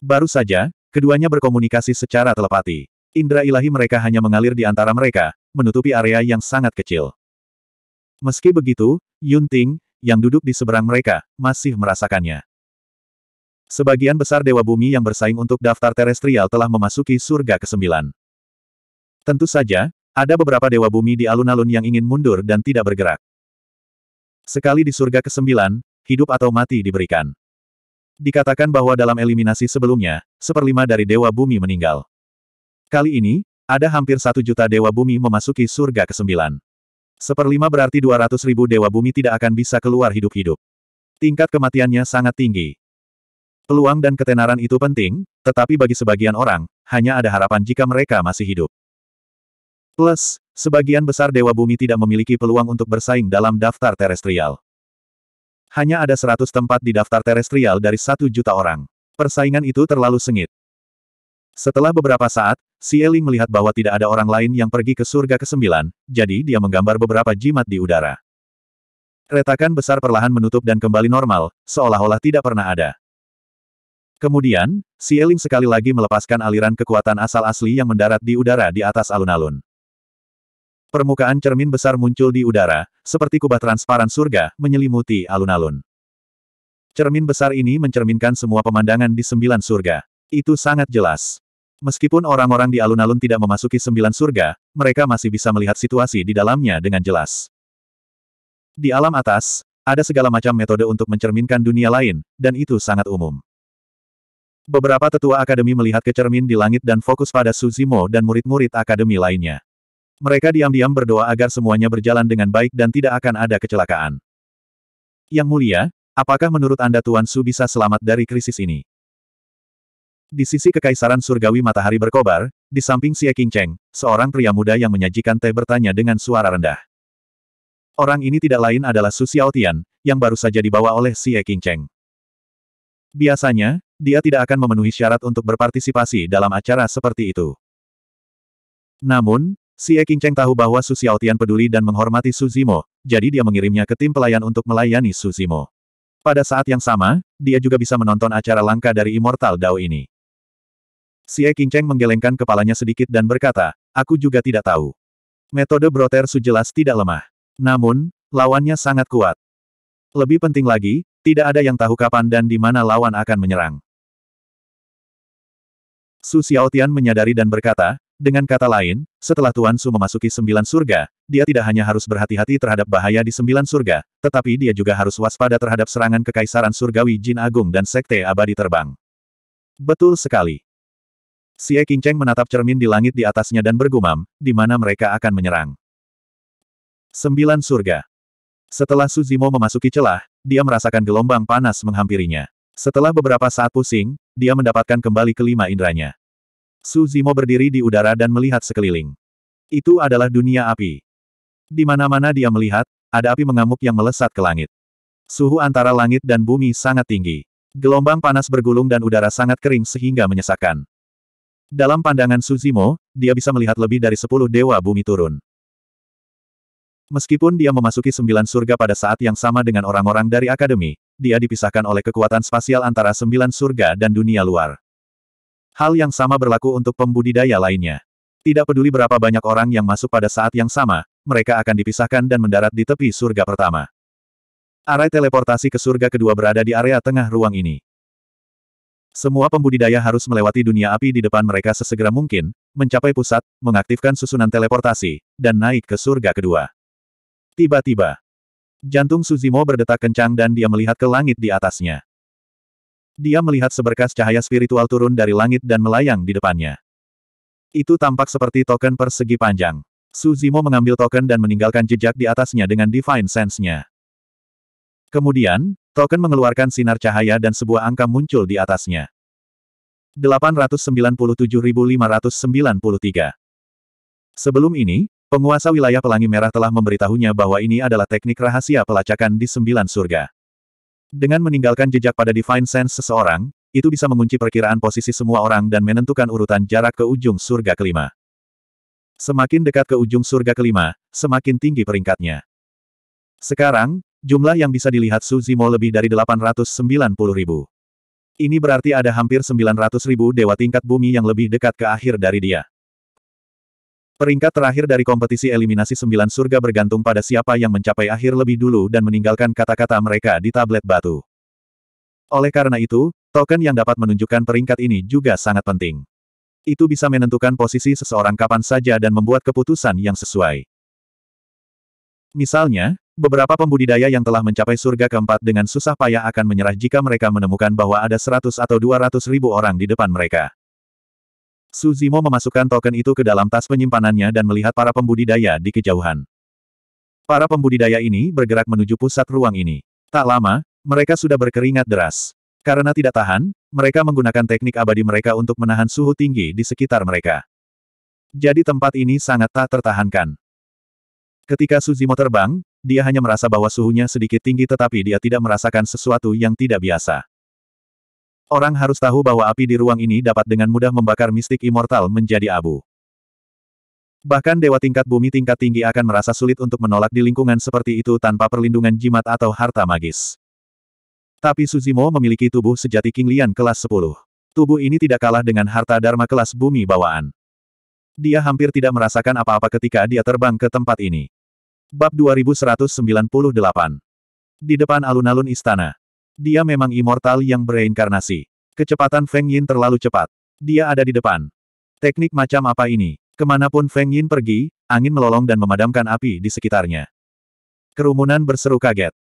Baru saja, keduanya berkomunikasi secara telepati. Indra ilahi mereka hanya mengalir di antara mereka, menutupi area yang sangat kecil. Meski begitu, Yunting, yang duduk di seberang mereka, masih merasakannya. Sebagian besar Dewa Bumi yang bersaing untuk daftar terestrial telah memasuki surga ke-9. Tentu saja, ada beberapa dewa bumi di alun-alun yang ingin mundur dan tidak bergerak. Sekali di surga ke-9, hidup atau mati diberikan. Dikatakan bahwa dalam eliminasi sebelumnya, seperlima dari dewa bumi meninggal. Kali ini, ada hampir satu juta dewa bumi memasuki surga ke-9. Seperlima berarti 200 ribu dewa bumi tidak akan bisa keluar hidup-hidup. Tingkat kematiannya sangat tinggi. Peluang dan ketenaran itu penting, tetapi bagi sebagian orang, hanya ada harapan jika mereka masih hidup. Plus, sebagian besar Dewa Bumi tidak memiliki peluang untuk bersaing dalam daftar terestrial. Hanya ada 100 tempat di daftar terestrial dari satu juta orang. Persaingan itu terlalu sengit. Setelah beberapa saat, Si Eling melihat bahwa tidak ada orang lain yang pergi ke surga ke-9, jadi dia menggambar beberapa jimat di udara. Retakan besar perlahan menutup dan kembali normal, seolah-olah tidak pernah ada. Kemudian, Si Eling sekali lagi melepaskan aliran kekuatan asal asli yang mendarat di udara di atas alun-alun. Permukaan cermin besar muncul di udara, seperti kubah transparan surga, menyelimuti alun-alun. Cermin besar ini mencerminkan semua pemandangan di sembilan surga. Itu sangat jelas. Meskipun orang-orang di alun-alun tidak memasuki sembilan surga, mereka masih bisa melihat situasi di dalamnya dengan jelas. Di alam atas, ada segala macam metode untuk mencerminkan dunia lain, dan itu sangat umum. Beberapa tetua akademi melihat ke cermin di langit dan fokus pada Suzimo dan murid-murid akademi lainnya. Mereka diam-diam berdoa agar semuanya berjalan dengan baik dan tidak akan ada kecelakaan. Yang mulia, apakah menurut Anda Tuan Su bisa selamat dari krisis ini? Di sisi Kekaisaran Surgawi Matahari Berkobar, di samping Xie Qingcheng, seorang pria muda yang menyajikan teh bertanya dengan suara rendah. Orang ini tidak lain adalah Su Xiaotian, yang baru saja dibawa oleh Xie Qingcheng. Biasanya, dia tidak akan memenuhi syarat untuk berpartisipasi dalam acara seperti itu. Namun, Si Eking Cheng tahu bahwa Su Xiaotian peduli dan menghormati Su Zimo, jadi dia mengirimnya ke tim pelayan untuk melayani Su Zimo. Pada saat yang sama, dia juga bisa menonton acara langka dari Immortal Dao ini. Si Eking Cheng menggelengkan kepalanya sedikit dan berkata, aku juga tidak tahu. Metode Broter Su jelas tidak lemah. Namun, lawannya sangat kuat. Lebih penting lagi, tidak ada yang tahu kapan dan di mana lawan akan menyerang. Su Xiaotian menyadari dan berkata, dengan kata lain, setelah Tuan Su memasuki sembilan surga, dia tidak hanya harus berhati-hati terhadap bahaya di sembilan surga, tetapi dia juga harus waspada terhadap serangan kekaisaran surgawi Jin Agung dan Sekte Abadi Terbang. Betul sekali. Si King Kinceng menatap cermin di langit di atasnya dan bergumam, di mana mereka akan menyerang. Sembilan surga. Setelah Suzimo memasuki celah, dia merasakan gelombang panas menghampirinya. Setelah beberapa saat pusing, dia mendapatkan kembali kelima inderanya. Su Zimo berdiri di udara dan melihat sekeliling. Itu adalah dunia api. Di mana-mana dia melihat, ada api mengamuk yang melesat ke langit. Suhu antara langit dan bumi sangat tinggi. Gelombang panas bergulung dan udara sangat kering sehingga menyesakkan. Dalam pandangan Suzimo, dia bisa melihat lebih dari sepuluh dewa bumi turun. Meskipun dia memasuki sembilan surga pada saat yang sama dengan orang-orang dari akademi, dia dipisahkan oleh kekuatan spasial antara sembilan surga dan dunia luar. Hal yang sama berlaku untuk pembudidaya lainnya. Tidak peduli berapa banyak orang yang masuk pada saat yang sama, mereka akan dipisahkan dan mendarat di tepi surga pertama. Arai teleportasi ke surga kedua berada di area tengah ruang ini. Semua pembudidaya harus melewati dunia api di depan mereka sesegera mungkin, mencapai pusat, mengaktifkan susunan teleportasi, dan naik ke surga kedua. Tiba-tiba, jantung Suzimo berdetak kencang dan dia melihat ke langit di atasnya. Dia melihat seberkas cahaya spiritual turun dari langit dan melayang di depannya. Itu tampak seperti token persegi panjang. Suzimo mengambil token dan meninggalkan jejak di atasnya dengan Divine Sense-nya. Kemudian, token mengeluarkan sinar cahaya dan sebuah angka muncul di atasnya. 897.593 Sebelum ini, penguasa wilayah Pelangi Merah telah memberitahunya bahwa ini adalah teknik rahasia pelacakan di sembilan surga. Dengan meninggalkan jejak pada Divine Sense seseorang, itu bisa mengunci perkiraan posisi semua orang dan menentukan urutan jarak ke ujung surga kelima. Semakin dekat ke ujung surga kelima, semakin tinggi peringkatnya. Sekarang, jumlah yang bisa dilihat Su Zimo lebih dari 890 ribu. Ini berarti ada hampir 900 ribu dewa tingkat bumi yang lebih dekat ke akhir dari dia. Peringkat terakhir dari kompetisi eliminasi sembilan surga bergantung pada siapa yang mencapai akhir lebih dulu dan meninggalkan kata-kata mereka di tablet batu. Oleh karena itu, token yang dapat menunjukkan peringkat ini juga sangat penting. Itu bisa menentukan posisi seseorang kapan saja dan membuat keputusan yang sesuai. Misalnya, beberapa pembudidaya yang telah mencapai surga keempat dengan susah payah akan menyerah jika mereka menemukan bahwa ada 100 atau 200 ribu orang di depan mereka. Su Zimo memasukkan token itu ke dalam tas penyimpanannya dan melihat para pembudidaya di kejauhan. Para pembudidaya ini bergerak menuju pusat ruang ini. Tak lama, mereka sudah berkeringat deras. Karena tidak tahan, mereka menggunakan teknik abadi mereka untuk menahan suhu tinggi di sekitar mereka. Jadi tempat ini sangat tak tertahankan. Ketika Suzimo terbang, dia hanya merasa bahwa suhunya sedikit tinggi tetapi dia tidak merasakan sesuatu yang tidak biasa. Orang harus tahu bahwa api di ruang ini dapat dengan mudah membakar mistik immortal menjadi abu. Bahkan dewa tingkat bumi tingkat tinggi akan merasa sulit untuk menolak di lingkungan seperti itu tanpa perlindungan jimat atau harta magis. Tapi Suzimo memiliki tubuh sejati King Lian kelas 10. Tubuh ini tidak kalah dengan harta dharma kelas bumi bawaan. Dia hampir tidak merasakan apa-apa ketika dia terbang ke tempat ini. Bab 2198 Di depan alun-alun istana, dia memang immortal yang bereinkarnasi. Kecepatan Feng Yin terlalu cepat. Dia ada di depan. Teknik macam apa ini? Kemanapun Feng Yin pergi, angin melolong dan memadamkan api di sekitarnya. Kerumunan berseru kaget.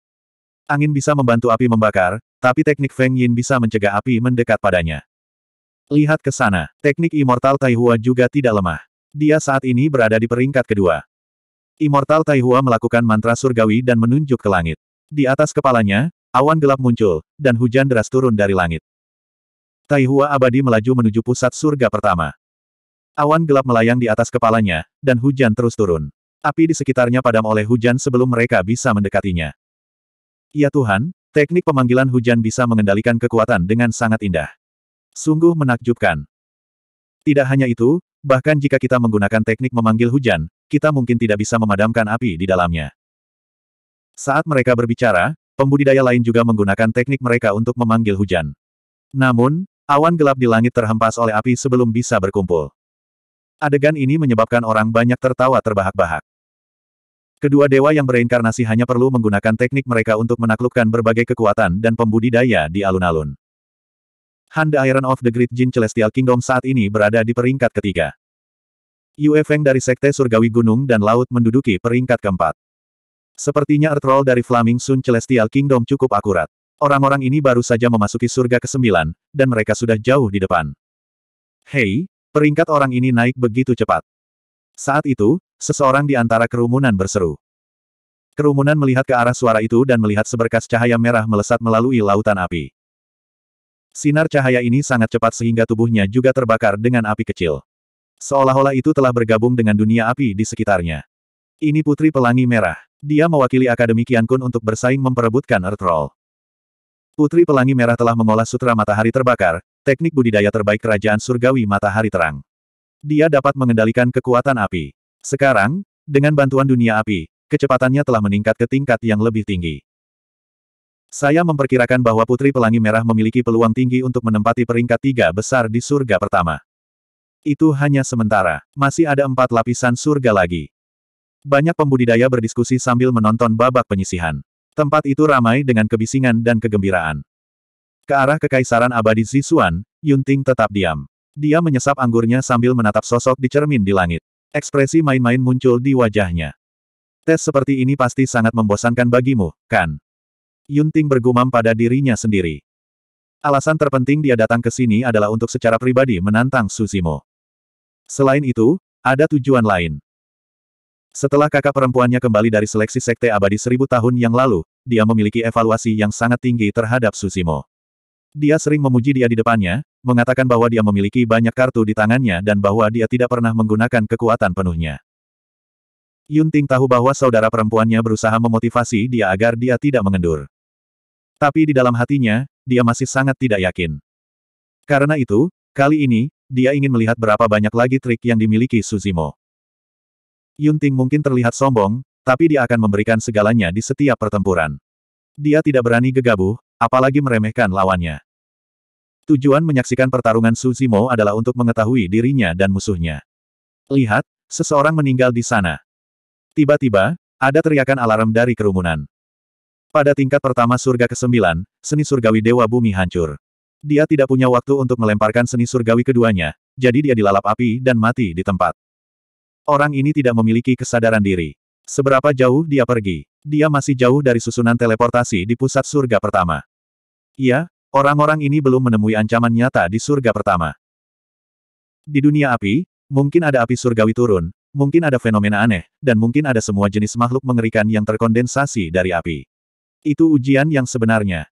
Angin bisa membantu api membakar, tapi teknik Feng Yin bisa mencegah api mendekat padanya. Lihat ke sana, teknik Immortal Taihua juga tidak lemah. Dia saat ini berada di peringkat kedua. Immortal Taihua melakukan mantra surgawi dan menunjuk ke langit. Di atas kepalanya, Awan gelap muncul, dan hujan deras turun dari langit. Taihua abadi melaju menuju pusat surga pertama. Awan gelap melayang di atas kepalanya, dan hujan terus turun. Api di sekitarnya padam oleh hujan sebelum mereka bisa mendekatinya. Ya Tuhan, teknik pemanggilan hujan bisa mengendalikan kekuatan dengan sangat indah. Sungguh menakjubkan. Tidak hanya itu, bahkan jika kita menggunakan teknik memanggil hujan, kita mungkin tidak bisa memadamkan api di dalamnya. Saat mereka berbicara, Pembudidaya lain juga menggunakan teknik mereka untuk memanggil hujan. Namun, awan gelap di langit terhempas oleh api sebelum bisa berkumpul. Adegan ini menyebabkan orang banyak tertawa terbahak-bahak. Kedua dewa yang bereinkarnasi hanya perlu menggunakan teknik mereka untuk menaklukkan berbagai kekuatan dan pembudidaya di alun-alun. Hand the Iron of the Great Jin Celestial Kingdom saat ini berada di peringkat ketiga. Yue Feng dari Sekte Surgawi Gunung dan Laut menduduki peringkat keempat. Sepertinya Roll dari Flaming Sun Celestial Kingdom cukup akurat. Orang-orang ini baru saja memasuki surga ke-9, dan mereka sudah jauh di depan. Hei, peringkat orang ini naik begitu cepat. Saat itu, seseorang di antara kerumunan berseru. Kerumunan melihat ke arah suara itu dan melihat seberkas cahaya merah melesat melalui lautan api. Sinar cahaya ini sangat cepat sehingga tubuhnya juga terbakar dengan api kecil. Seolah-olah itu telah bergabung dengan dunia api di sekitarnya. Ini Putri Pelangi Merah. Dia mewakili Akademi Kiankun untuk bersaing memperebutkan Roll. Putri Pelangi Merah telah mengolah sutra matahari terbakar, teknik budidaya terbaik Kerajaan Surgawi Matahari Terang. Dia dapat mengendalikan kekuatan api. Sekarang, dengan bantuan dunia api, kecepatannya telah meningkat ke tingkat yang lebih tinggi. Saya memperkirakan bahwa Putri Pelangi Merah memiliki peluang tinggi untuk menempati peringkat tiga besar di surga pertama. Itu hanya sementara, masih ada empat lapisan surga lagi. Banyak pembudidaya berdiskusi sambil menonton babak penyisihan. Tempat itu ramai dengan kebisingan dan kegembiraan. Ke arah kekaisaran abadi Zisuan, Yunting tetap diam. Dia menyesap anggurnya sambil menatap sosok di cermin di langit. Ekspresi main-main muncul di wajahnya. Tes seperti ini pasti sangat membosankan bagimu, kan? Yunting bergumam pada dirinya sendiri. Alasan terpenting dia datang ke sini adalah untuk secara pribadi menantang Suzimo. Selain itu, ada tujuan lain. Setelah kakak perempuannya kembali dari seleksi sekte abadi seribu tahun yang lalu, dia memiliki evaluasi yang sangat tinggi terhadap Susimo. Dia sering memuji dia di depannya, mengatakan bahwa dia memiliki banyak kartu di tangannya dan bahwa dia tidak pernah menggunakan kekuatan penuhnya. Yunting tahu bahwa saudara perempuannya berusaha memotivasi dia agar dia tidak mengendur. Tapi di dalam hatinya, dia masih sangat tidak yakin. Karena itu, kali ini, dia ingin melihat berapa banyak lagi trik yang dimiliki Suzimo. Yun Ting mungkin terlihat sombong, tapi dia akan memberikan segalanya di setiap pertempuran. Dia tidak berani gegabah, apalagi meremehkan lawannya. Tujuan menyaksikan pertarungan Suzimo adalah untuk mengetahui dirinya dan musuhnya. Lihat, seseorang meninggal di sana. Tiba-tiba, ada teriakan alarm dari kerumunan. Pada tingkat pertama surga ke-9, seni surgawi Dewa Bumi hancur. Dia tidak punya waktu untuk melemparkan seni surgawi keduanya, jadi dia dilalap api dan mati di tempat. Orang ini tidak memiliki kesadaran diri. Seberapa jauh dia pergi? Dia masih jauh dari susunan teleportasi di pusat surga pertama. Iya, orang-orang ini belum menemui ancaman nyata di surga pertama. Di dunia api, mungkin ada api surgawi turun, mungkin ada fenomena aneh, dan mungkin ada semua jenis makhluk mengerikan yang terkondensasi dari api. Itu ujian yang sebenarnya.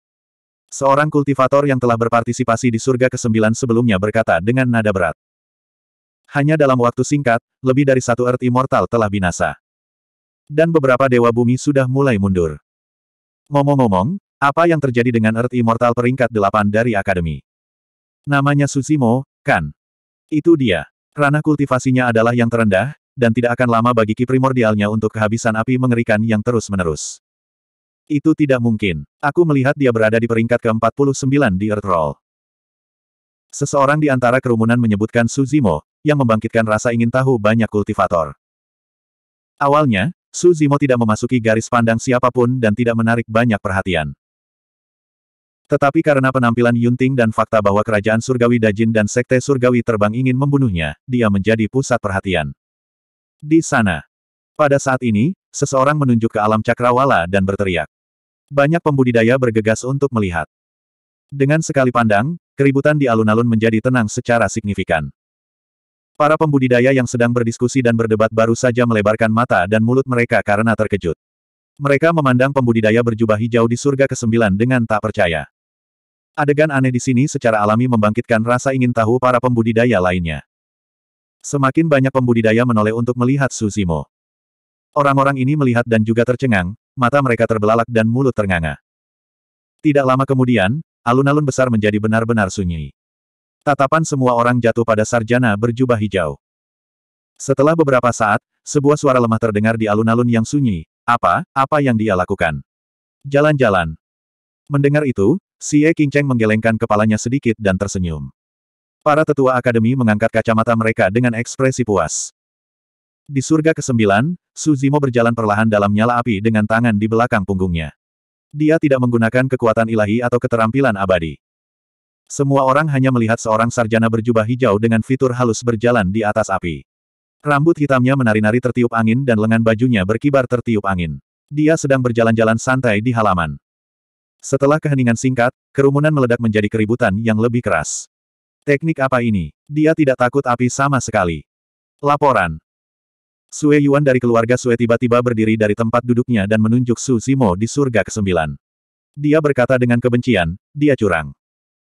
Seorang kultivator yang telah berpartisipasi di surga ke-9 sebelumnya berkata dengan nada berat. Hanya dalam waktu singkat, lebih dari satu Earth Immortal telah binasa. Dan beberapa dewa bumi sudah mulai mundur. Ngomong-ngomong, apa yang terjadi dengan Earth Immortal peringkat delapan dari Akademi? Namanya Susimo, kan? Itu dia. Ranah kultivasinya adalah yang terendah, dan tidak akan lama bagi ki primordialnya untuk kehabisan api mengerikan yang terus-menerus. Itu tidak mungkin. Aku melihat dia berada di peringkat ke-49 di Earth Roll. Seseorang di antara kerumunan menyebutkan Suzimo, yang membangkitkan rasa ingin tahu banyak kultivator. Awalnya, Su Zimo tidak memasuki garis pandang siapapun dan tidak menarik banyak perhatian. Tetapi karena penampilan Yunting dan fakta bahwa kerajaan surgawi Dajin dan sekte surgawi terbang ingin membunuhnya, dia menjadi pusat perhatian. Di sana. Pada saat ini, seseorang menunjuk ke alam cakrawala dan berteriak. Banyak pembudidaya bergegas untuk melihat. Dengan sekali pandang, keributan di alun-alun menjadi tenang secara signifikan. Para pembudidaya yang sedang berdiskusi dan berdebat baru saja melebarkan mata dan mulut mereka karena terkejut. Mereka memandang pembudidaya berjubah hijau di surga ke-9 dengan tak percaya. Adegan aneh di sini secara alami membangkitkan rasa ingin tahu para pembudidaya lainnya. Semakin banyak pembudidaya menoleh untuk melihat Suzimo. Orang-orang ini melihat dan juga tercengang, mata mereka terbelalak dan mulut ternganga. Tidak lama kemudian, alun-alun besar menjadi benar-benar sunyi. Tatapan semua orang jatuh pada sarjana berjubah hijau. Setelah beberapa saat, sebuah suara lemah terdengar di alun-alun yang sunyi. Apa, apa yang dia lakukan? Jalan-jalan. Mendengar itu, Si King Qingcheng menggelengkan kepalanya sedikit dan tersenyum. Para tetua akademi mengangkat kacamata mereka dengan ekspresi puas. Di surga ke-9, Suzimo berjalan perlahan dalam nyala api dengan tangan di belakang punggungnya. Dia tidak menggunakan kekuatan ilahi atau keterampilan abadi. Semua orang hanya melihat seorang sarjana berjubah hijau dengan fitur halus berjalan di atas api. Rambut hitamnya menari-nari tertiup angin dan lengan bajunya berkibar tertiup angin. Dia sedang berjalan-jalan santai di halaman. Setelah keheningan singkat, kerumunan meledak menjadi keributan yang lebih keras. Teknik apa ini? Dia tidak takut api sama sekali. Laporan. Sue Yuan dari keluarga Sue tiba-tiba berdiri dari tempat duduknya dan menunjuk Su Simo di surga ke-9. Dia berkata dengan kebencian, dia curang.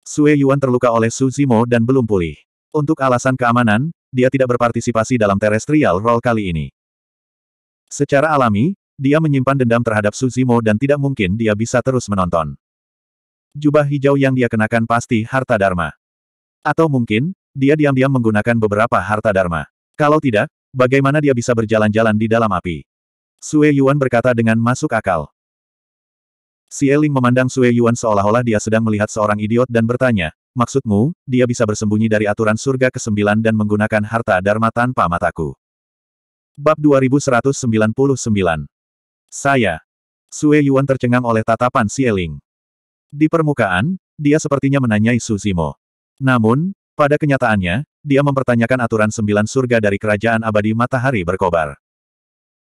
Sue Yuan terluka oleh Su Zimo dan belum pulih. Untuk alasan keamanan, dia tidak berpartisipasi dalam terestrial roll kali ini. Secara alami, dia menyimpan dendam terhadap Su Zimo dan tidak mungkin dia bisa terus menonton. Jubah hijau yang dia kenakan pasti harta dharma. Atau mungkin, dia diam-diam menggunakan beberapa harta dharma. Kalau tidak, bagaimana dia bisa berjalan-jalan di dalam api? Sue Yuan berkata dengan masuk akal. Si Eling memandang Sue Yuan seolah-olah dia sedang melihat seorang idiot dan bertanya, maksudmu, dia bisa bersembunyi dari aturan surga ke-9 dan menggunakan harta dharma tanpa mataku. Bab 2199 Saya. Sue Yuan tercengang oleh tatapan si Eling. Di permukaan, dia sepertinya menanyai Suzimo. Namun, pada kenyataannya, dia mempertanyakan aturan sembilan surga dari kerajaan abadi matahari berkobar.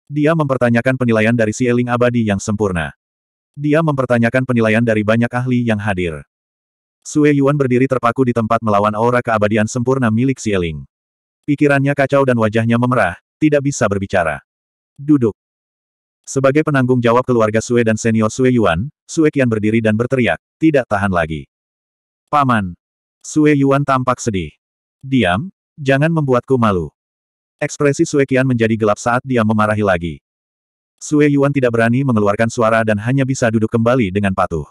Dia mempertanyakan penilaian dari si Eling abadi yang sempurna. Dia mempertanyakan penilaian dari banyak ahli yang hadir. Sue Yuan berdiri terpaku di tempat melawan aura keabadian sempurna milik Xieling. Pikirannya kacau dan wajahnya memerah, tidak bisa berbicara. Duduk. Sebagai penanggung jawab keluarga Sue dan senior Sue Yuan, Sue Qian berdiri dan berteriak, tidak tahan lagi. Paman. Sue Yuan tampak sedih. Diam, jangan membuatku malu. Ekspresi Sue Qian menjadi gelap saat dia memarahi lagi. Sue Yuan tidak berani mengeluarkan suara dan hanya bisa duduk kembali dengan patuh.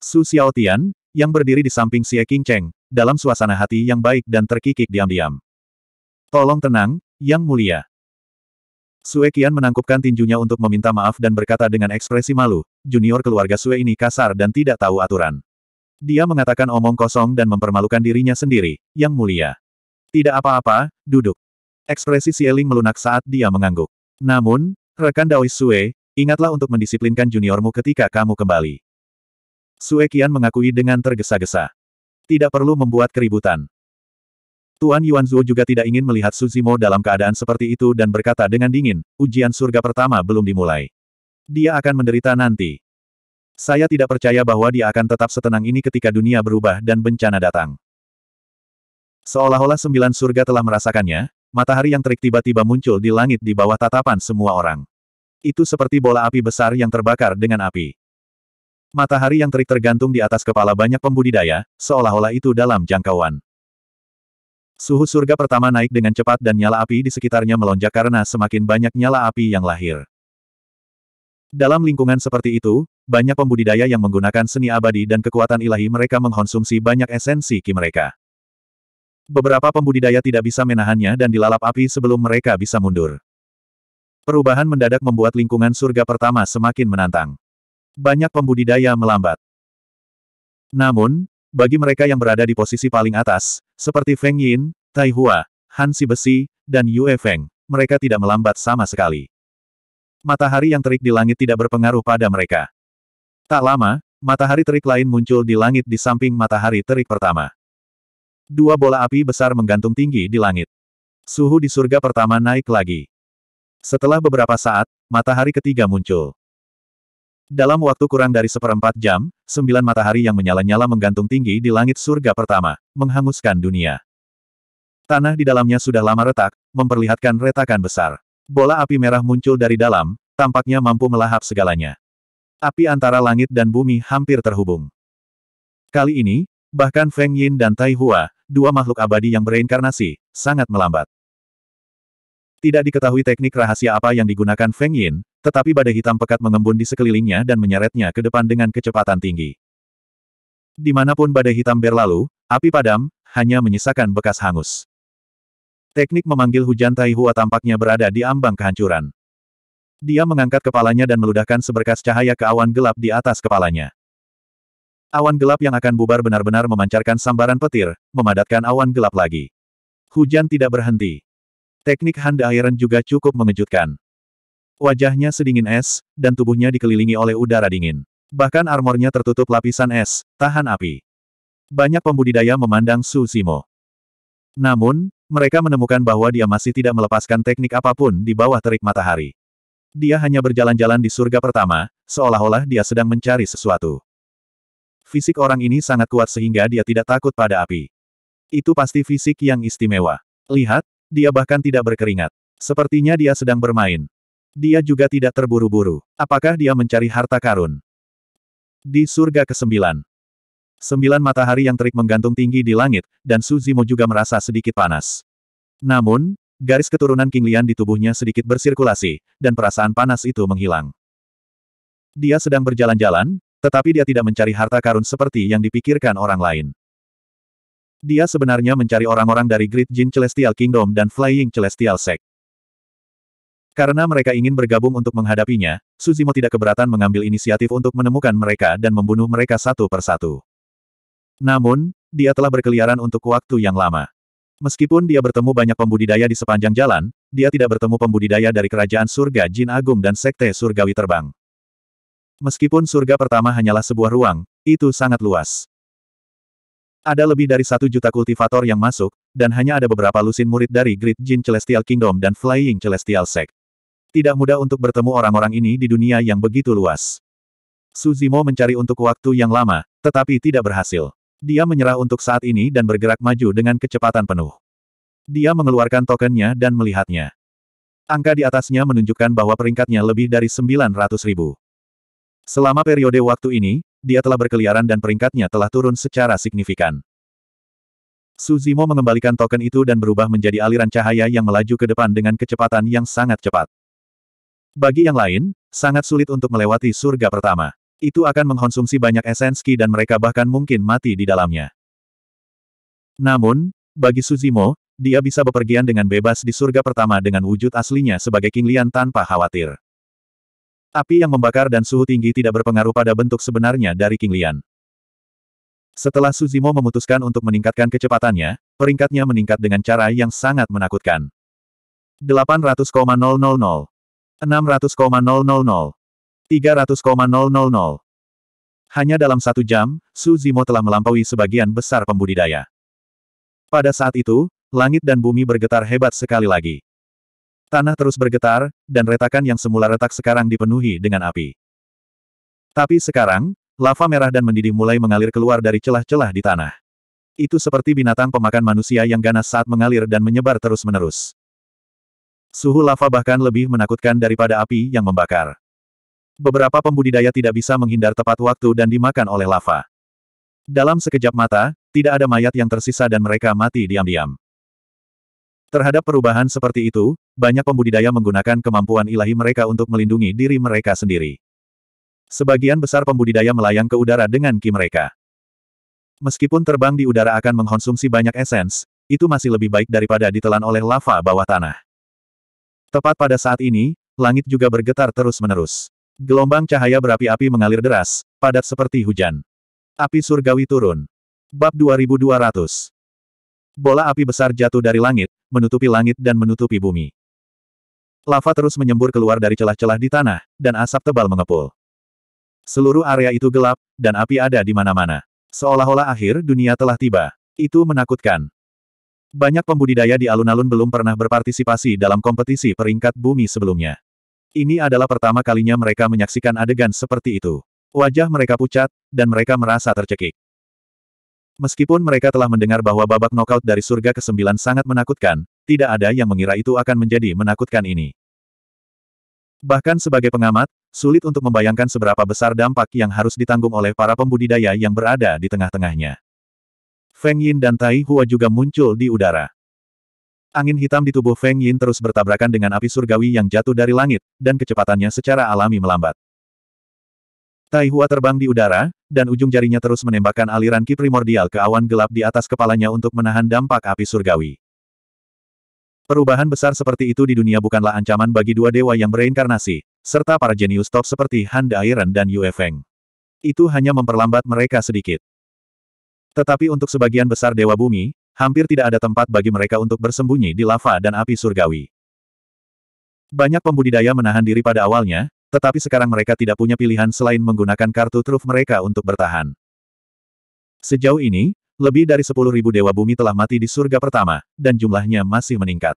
Su Xiaotian, yang berdiri di samping Xie Cheng dalam suasana hati yang baik dan terkikik diam-diam. Tolong tenang, Yang Mulia. Sue Qian menangkupkan tinjunya untuk meminta maaf dan berkata dengan ekspresi malu, junior keluarga Sue ini kasar dan tidak tahu aturan. Dia mengatakan omong kosong dan mempermalukan dirinya sendiri, Yang Mulia. Tidak apa-apa, duduk. Ekspresi Sieling melunak saat dia mengangguk. Namun, rekan Daois Sue, ingatlah untuk mendisiplinkan juniormu ketika kamu kembali. Sue kian mengakui dengan tergesa-gesa. Tidak perlu membuat keributan. Tuan Yuan juga tidak ingin melihat Suzimo dalam keadaan seperti itu dan berkata dengan dingin, ujian surga pertama belum dimulai. Dia akan menderita nanti. Saya tidak percaya bahwa dia akan tetap setenang ini ketika dunia berubah dan bencana datang. Seolah-olah sembilan surga telah merasakannya, matahari yang terik tiba-tiba muncul di langit di bawah tatapan semua orang. Itu seperti bola api besar yang terbakar dengan api. Matahari yang terik tergantung di atas kepala banyak pembudidaya, seolah-olah itu dalam jangkauan. Suhu surga pertama naik dengan cepat dan nyala api di sekitarnya melonjak karena semakin banyak nyala api yang lahir. Dalam lingkungan seperti itu, banyak pembudidaya yang menggunakan seni abadi dan kekuatan ilahi mereka mengkonsumsi banyak esensi ki mereka. Beberapa pembudidaya tidak bisa menahannya dan dilalap api sebelum mereka bisa mundur. Perubahan mendadak membuat lingkungan surga pertama semakin menantang. Banyak pembudidaya melambat. Namun, bagi mereka yang berada di posisi paling atas, seperti Feng Yin, Tai Hua, Han Si Besi, dan Yue Feng, mereka tidak melambat sama sekali. Matahari yang terik di langit tidak berpengaruh pada mereka. Tak lama, matahari terik lain muncul di langit di samping matahari terik pertama. Dua bola api besar menggantung tinggi di langit. Suhu di surga pertama naik lagi. Setelah beberapa saat, matahari ketiga muncul. Dalam waktu kurang dari seperempat jam, sembilan matahari yang menyala-nyala menggantung tinggi di langit surga pertama, menghanguskan dunia. Tanah di dalamnya sudah lama retak, memperlihatkan retakan besar. Bola api merah muncul dari dalam, tampaknya mampu melahap segalanya. Api antara langit dan bumi hampir terhubung. Kali ini, Bahkan Feng Yin dan Tai Hua, dua makhluk abadi yang bereinkarnasi, sangat melambat. Tidak diketahui teknik rahasia apa yang digunakan Feng Yin, tetapi badai hitam pekat mengembun di sekelilingnya dan menyeretnya ke depan dengan kecepatan tinggi. Dimanapun badai hitam berlalu, api padam, hanya menyisakan bekas hangus. Teknik memanggil hujan Tai Hua tampaknya berada di ambang kehancuran. Dia mengangkat kepalanya dan meludahkan seberkas cahaya ke awan gelap di atas kepalanya. Awan gelap yang akan bubar benar-benar memancarkan sambaran petir, memadatkan awan gelap lagi. Hujan tidak berhenti. Teknik Hand Iron juga cukup mengejutkan. Wajahnya sedingin es, dan tubuhnya dikelilingi oleh udara dingin. Bahkan armornya tertutup lapisan es, tahan api. Banyak pembudidaya memandang Su Simo. Namun, mereka menemukan bahwa dia masih tidak melepaskan teknik apapun di bawah terik matahari. Dia hanya berjalan-jalan di surga pertama, seolah-olah dia sedang mencari sesuatu. Fisik orang ini sangat kuat sehingga dia tidak takut pada api. Itu pasti fisik yang istimewa. Lihat, dia bahkan tidak berkeringat. Sepertinya dia sedang bermain. Dia juga tidak terburu-buru. Apakah dia mencari harta karun? Di surga ke-9. Sembilan matahari yang terik menggantung tinggi di langit, dan Suzimo juga merasa sedikit panas. Namun, garis keturunan King Lian di tubuhnya sedikit bersirkulasi, dan perasaan panas itu menghilang. Dia sedang berjalan-jalan, tetapi dia tidak mencari harta karun seperti yang dipikirkan orang lain. Dia sebenarnya mencari orang-orang dari Great Jin Celestial Kingdom dan Flying Celestial Sect. Karena mereka ingin bergabung untuk menghadapinya, Suzimo tidak keberatan mengambil inisiatif untuk menemukan mereka dan membunuh mereka satu persatu. Namun, dia telah berkeliaran untuk waktu yang lama. Meskipun dia bertemu banyak pembudidaya di sepanjang jalan, dia tidak bertemu pembudidaya dari kerajaan surga Jin Agung dan Sekte Surgawi Terbang. Meskipun surga pertama hanyalah sebuah ruang, itu sangat luas. Ada lebih dari satu juta kultivator yang masuk, dan hanya ada beberapa lusin murid dari Great Jin Celestial Kingdom dan Flying Celestial Sect. Tidak mudah untuk bertemu orang-orang ini di dunia yang begitu luas. Suzimo mencari untuk waktu yang lama, tetapi tidak berhasil. Dia menyerah untuk saat ini dan bergerak maju dengan kecepatan penuh. Dia mengeluarkan tokennya dan melihatnya. Angka di atasnya menunjukkan bahwa peringkatnya lebih dari 900 ribu. Selama periode waktu ini, dia telah berkeliaran dan peringkatnya telah turun secara signifikan. Suzimo mengembalikan token itu dan berubah menjadi aliran cahaya yang melaju ke depan dengan kecepatan yang sangat cepat. Bagi yang lain, sangat sulit untuk melewati surga pertama. Itu akan mengkonsumsi banyak esenski dan mereka bahkan mungkin mati di dalamnya. Namun, bagi Suzimo, dia bisa bepergian dengan bebas di surga pertama dengan wujud aslinya sebagai King Lian tanpa khawatir. Api yang membakar dan suhu tinggi tidak berpengaruh pada bentuk sebenarnya dari King Lian. Setelah Suzimo memutuskan untuk meningkatkan kecepatannya, peringkatnya meningkat dengan cara yang sangat menakutkan. 800,000 600,000 300,000 Hanya dalam satu jam, Suzimo telah melampaui sebagian besar pembudidaya. Pada saat itu, langit dan bumi bergetar hebat sekali lagi. Tanah terus bergetar, dan retakan yang semula retak sekarang dipenuhi dengan api. Tapi sekarang, lava merah dan mendidih mulai mengalir keluar dari celah-celah di tanah. Itu seperti binatang pemakan manusia yang ganas saat mengalir dan menyebar terus-menerus. Suhu lava bahkan lebih menakutkan daripada api yang membakar. Beberapa pembudidaya tidak bisa menghindar tepat waktu dan dimakan oleh lava. Dalam sekejap mata, tidak ada mayat yang tersisa dan mereka mati diam-diam. Terhadap perubahan seperti itu, banyak pembudidaya menggunakan kemampuan ilahi mereka untuk melindungi diri mereka sendiri. Sebagian besar pembudidaya melayang ke udara dengan ki mereka. Meskipun terbang di udara akan mengkonsumsi banyak esens, itu masih lebih baik daripada ditelan oleh lava bawah tanah. Tepat pada saat ini, langit juga bergetar terus-menerus. Gelombang cahaya berapi-api mengalir deras, padat seperti hujan. Api surgawi turun. Bab 2200 Bola api besar jatuh dari langit, menutupi langit dan menutupi bumi. Lava terus menyembur keluar dari celah-celah di tanah, dan asap tebal mengepul. Seluruh area itu gelap, dan api ada di mana-mana. Seolah-olah akhir dunia telah tiba. Itu menakutkan. Banyak pembudidaya di alun-alun belum pernah berpartisipasi dalam kompetisi peringkat bumi sebelumnya. Ini adalah pertama kalinya mereka menyaksikan adegan seperti itu. Wajah mereka pucat, dan mereka merasa tercekik. Meskipun mereka telah mendengar bahwa babak knockout dari surga ke-9 sangat menakutkan, tidak ada yang mengira itu akan menjadi menakutkan ini. Bahkan sebagai pengamat, sulit untuk membayangkan seberapa besar dampak yang harus ditanggung oleh para pembudidaya yang berada di tengah-tengahnya. Feng Yin dan Tai Hua juga muncul di udara. Angin hitam di tubuh Feng Yin terus bertabrakan dengan api surgawi yang jatuh dari langit, dan kecepatannya secara alami melambat. Tai Hua terbang di udara, dan ujung jarinya terus menembakkan aliran ki primordial ke awan gelap di atas kepalanya untuk menahan dampak api surgawi. Perubahan besar seperti itu di dunia bukanlah ancaman bagi dua dewa yang bereinkarnasi, serta para jenius top seperti Han Dairen dan Yue Feng. Itu hanya memperlambat mereka sedikit. Tetapi untuk sebagian besar dewa bumi, hampir tidak ada tempat bagi mereka untuk bersembunyi di lava dan api surgawi. Banyak pembudidaya menahan diri pada awalnya, tetapi sekarang mereka tidak punya pilihan selain menggunakan kartu truf mereka untuk bertahan. Sejauh ini, lebih dari 10.000 dewa bumi telah mati di surga pertama, dan jumlahnya masih meningkat.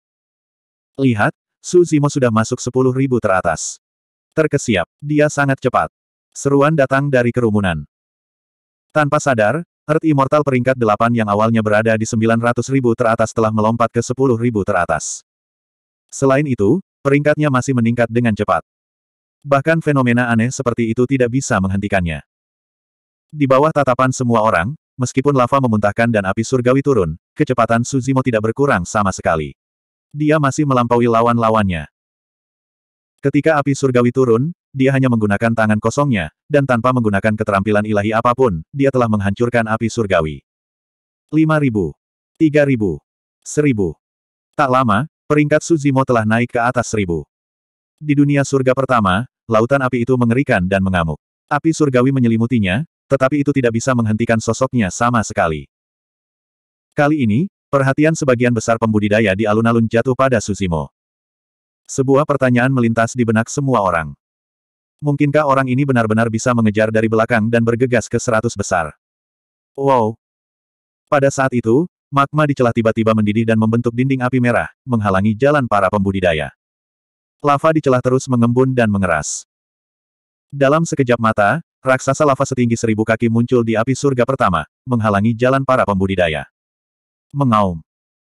Lihat, Suzimo sudah masuk 10.000 teratas. Terkesiap, dia sangat cepat. Seruan datang dari kerumunan. Tanpa sadar, Earth Immortal peringkat 8 yang awalnya berada di 900.000 teratas telah melompat ke 10.000 teratas. Selain itu, peringkatnya masih meningkat dengan cepat. Bahkan fenomena aneh seperti itu tidak bisa menghentikannya. Di bawah tatapan semua orang, meskipun lava memuntahkan dan api surgawi turun, kecepatan Suzimo tidak berkurang sama sekali. Dia masih melampaui lawan-lawannya. Ketika api surgawi turun, dia hanya menggunakan tangan kosongnya, dan tanpa menggunakan keterampilan ilahi apapun, dia telah menghancurkan api surgawi. 5.000. 3.000. 1.000. Tak lama, peringkat Suzimo telah naik ke atas 1.000. Di dunia surga pertama, lautan api itu mengerikan dan mengamuk. Api surgawi menyelimutinya, tetapi itu tidak bisa menghentikan sosoknya sama sekali. Kali ini, perhatian sebagian besar pembudidaya di alun-alun jatuh pada Susimo. Sebuah pertanyaan melintas di benak semua orang. Mungkinkah orang ini benar-benar bisa mengejar dari belakang dan bergegas ke seratus besar? Wow! Pada saat itu, magma di celah tiba-tiba mendidih dan membentuk dinding api merah, menghalangi jalan para pembudidaya. Lava di celah terus mengembun dan mengeras. Dalam sekejap mata, raksasa lava setinggi seribu kaki muncul di api surga pertama, menghalangi jalan para pembudidaya. Mengaum.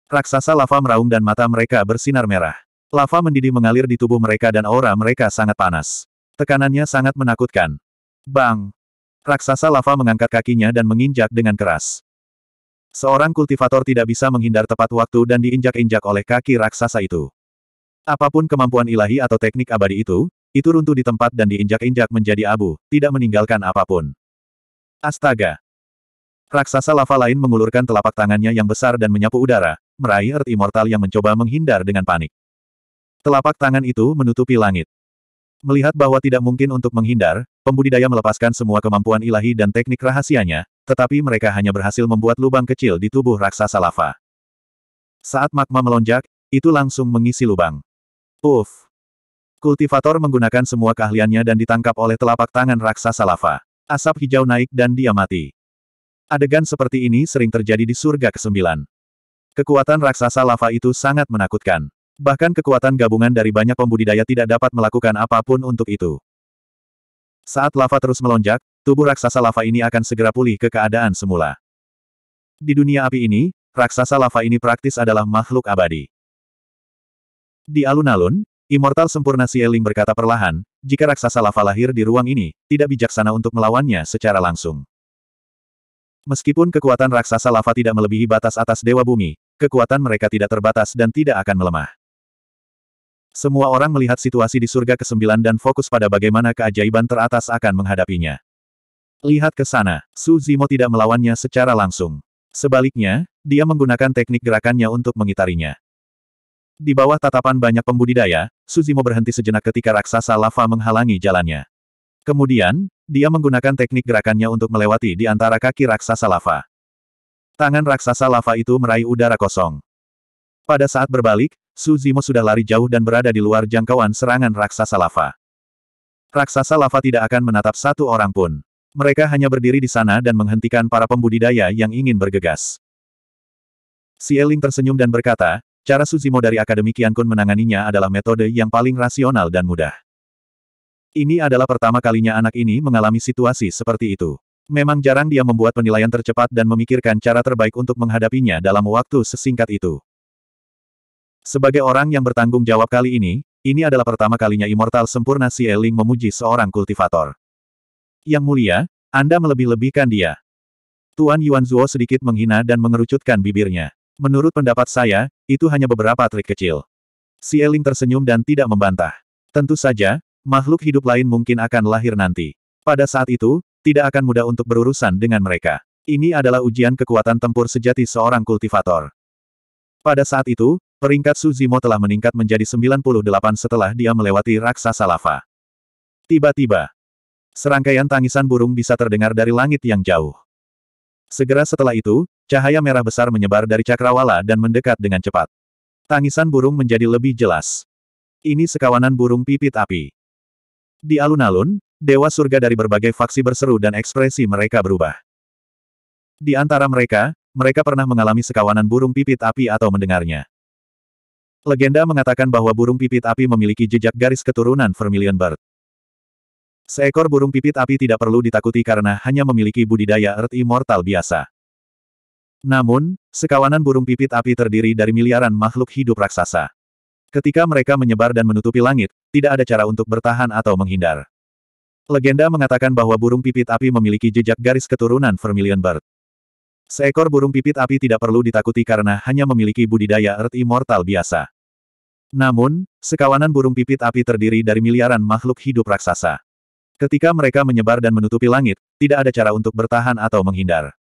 Raksasa lava meraung dan mata mereka bersinar merah. Lava mendidih mengalir di tubuh mereka dan aura mereka sangat panas. Tekanannya sangat menakutkan. Bang! Raksasa lava mengangkat kakinya dan menginjak dengan keras. Seorang kultivator tidak bisa menghindar tepat waktu dan diinjak-injak oleh kaki raksasa itu. Apapun kemampuan ilahi atau teknik abadi itu, itu runtuh di tempat dan diinjak-injak menjadi abu, tidak meninggalkan apapun. Astaga! Raksasa lava lain mengulurkan telapak tangannya yang besar dan menyapu udara, meraih Earth Immortal yang mencoba menghindar dengan panik. Telapak tangan itu menutupi langit. Melihat bahwa tidak mungkin untuk menghindar, pembudidaya melepaskan semua kemampuan ilahi dan teknik rahasianya, tetapi mereka hanya berhasil membuat lubang kecil di tubuh raksasa lava. Saat magma melonjak, itu langsung mengisi lubang. Puff. Kultivator menggunakan semua keahliannya dan ditangkap oleh telapak tangan raksasa lava. Asap hijau naik dan dia mati. Adegan seperti ini sering terjadi di surga ke-9. Kekuatan raksasa lava itu sangat menakutkan. Bahkan kekuatan gabungan dari banyak pembudidaya tidak dapat melakukan apapun untuk itu. Saat lava terus melonjak, tubuh raksasa lava ini akan segera pulih ke keadaan semula. Di dunia api ini, raksasa lava ini praktis adalah makhluk abadi. Di alun-alun, Immortal Sempurna Sieling berkata perlahan, jika raksasa lava lahir di ruang ini, tidak bijaksana untuk melawannya secara langsung. Meskipun kekuatan raksasa lava tidak melebihi batas atas Dewa Bumi, kekuatan mereka tidak terbatas dan tidak akan melemah. Semua orang melihat situasi di surga ke-9 dan fokus pada bagaimana keajaiban teratas akan menghadapinya. Lihat ke sana, Su Zimo tidak melawannya secara langsung. Sebaliknya, dia menggunakan teknik gerakannya untuk mengitarinya. Di bawah tatapan banyak pembudidaya, Suzimo berhenti sejenak ketika raksasa lava menghalangi jalannya. Kemudian, dia menggunakan teknik gerakannya untuk melewati di antara kaki raksasa lava. Tangan raksasa lava itu meraih udara kosong. Pada saat berbalik, Suzimo sudah lari jauh dan berada di luar jangkauan serangan raksasa lava. Raksasa lava tidak akan menatap satu orang pun. Mereka hanya berdiri di sana dan menghentikan para pembudidaya yang ingin bergegas. Si Eling tersenyum dan berkata, Cara Suzimo dari Akademi Kiankun menanganinya adalah metode yang paling rasional dan mudah. Ini adalah pertama kalinya anak ini mengalami situasi seperti itu. Memang jarang dia membuat penilaian tercepat dan memikirkan cara terbaik untuk menghadapinya dalam waktu sesingkat itu. Sebagai orang yang bertanggung jawab kali ini, ini adalah pertama kalinya Immortal Sempurna Si Eling memuji seorang kultivator. Yang mulia, Anda melebih-lebihkan dia. Tuan Yuan Zuo sedikit menghina dan mengerucutkan bibirnya. Menurut pendapat saya, itu hanya beberapa trik kecil. Si Eling tersenyum dan tidak membantah. Tentu saja, makhluk hidup lain mungkin akan lahir nanti. Pada saat itu, tidak akan mudah untuk berurusan dengan mereka. Ini adalah ujian kekuatan tempur sejati seorang kultivator. Pada saat itu, peringkat Suzimo telah meningkat menjadi 98 setelah dia melewati raksasa lava. Tiba-tiba, serangkaian tangisan burung bisa terdengar dari langit yang jauh. Segera setelah itu, Cahaya merah besar menyebar dari cakrawala dan mendekat dengan cepat. Tangisan burung menjadi lebih jelas. Ini sekawanan burung pipit api. Di alun-alun, dewa surga dari berbagai faksi berseru dan ekspresi mereka berubah. Di antara mereka, mereka pernah mengalami sekawanan burung pipit api atau mendengarnya. Legenda mengatakan bahwa burung pipit api memiliki jejak garis keturunan Vermilion Bird. Seekor burung pipit api tidak perlu ditakuti karena hanya memiliki budidaya Earth Immortal biasa. Namun, sekawanan burung pipit api terdiri dari miliaran makhluk hidup raksasa. Ketika mereka menyebar dan menutupi langit, tidak ada cara untuk bertahan atau menghindar. Legenda mengatakan bahwa burung pipit api memiliki jejak garis keturunan Vermilion Bird. Seekor burung pipit api tidak perlu ditakuti karena hanya memiliki budidaya Earth Immortal biasa. Namun, sekawanan burung pipit api terdiri dari miliaran makhluk hidup raksasa. Ketika mereka menyebar dan menutupi langit, tidak ada cara untuk bertahan atau menghindar.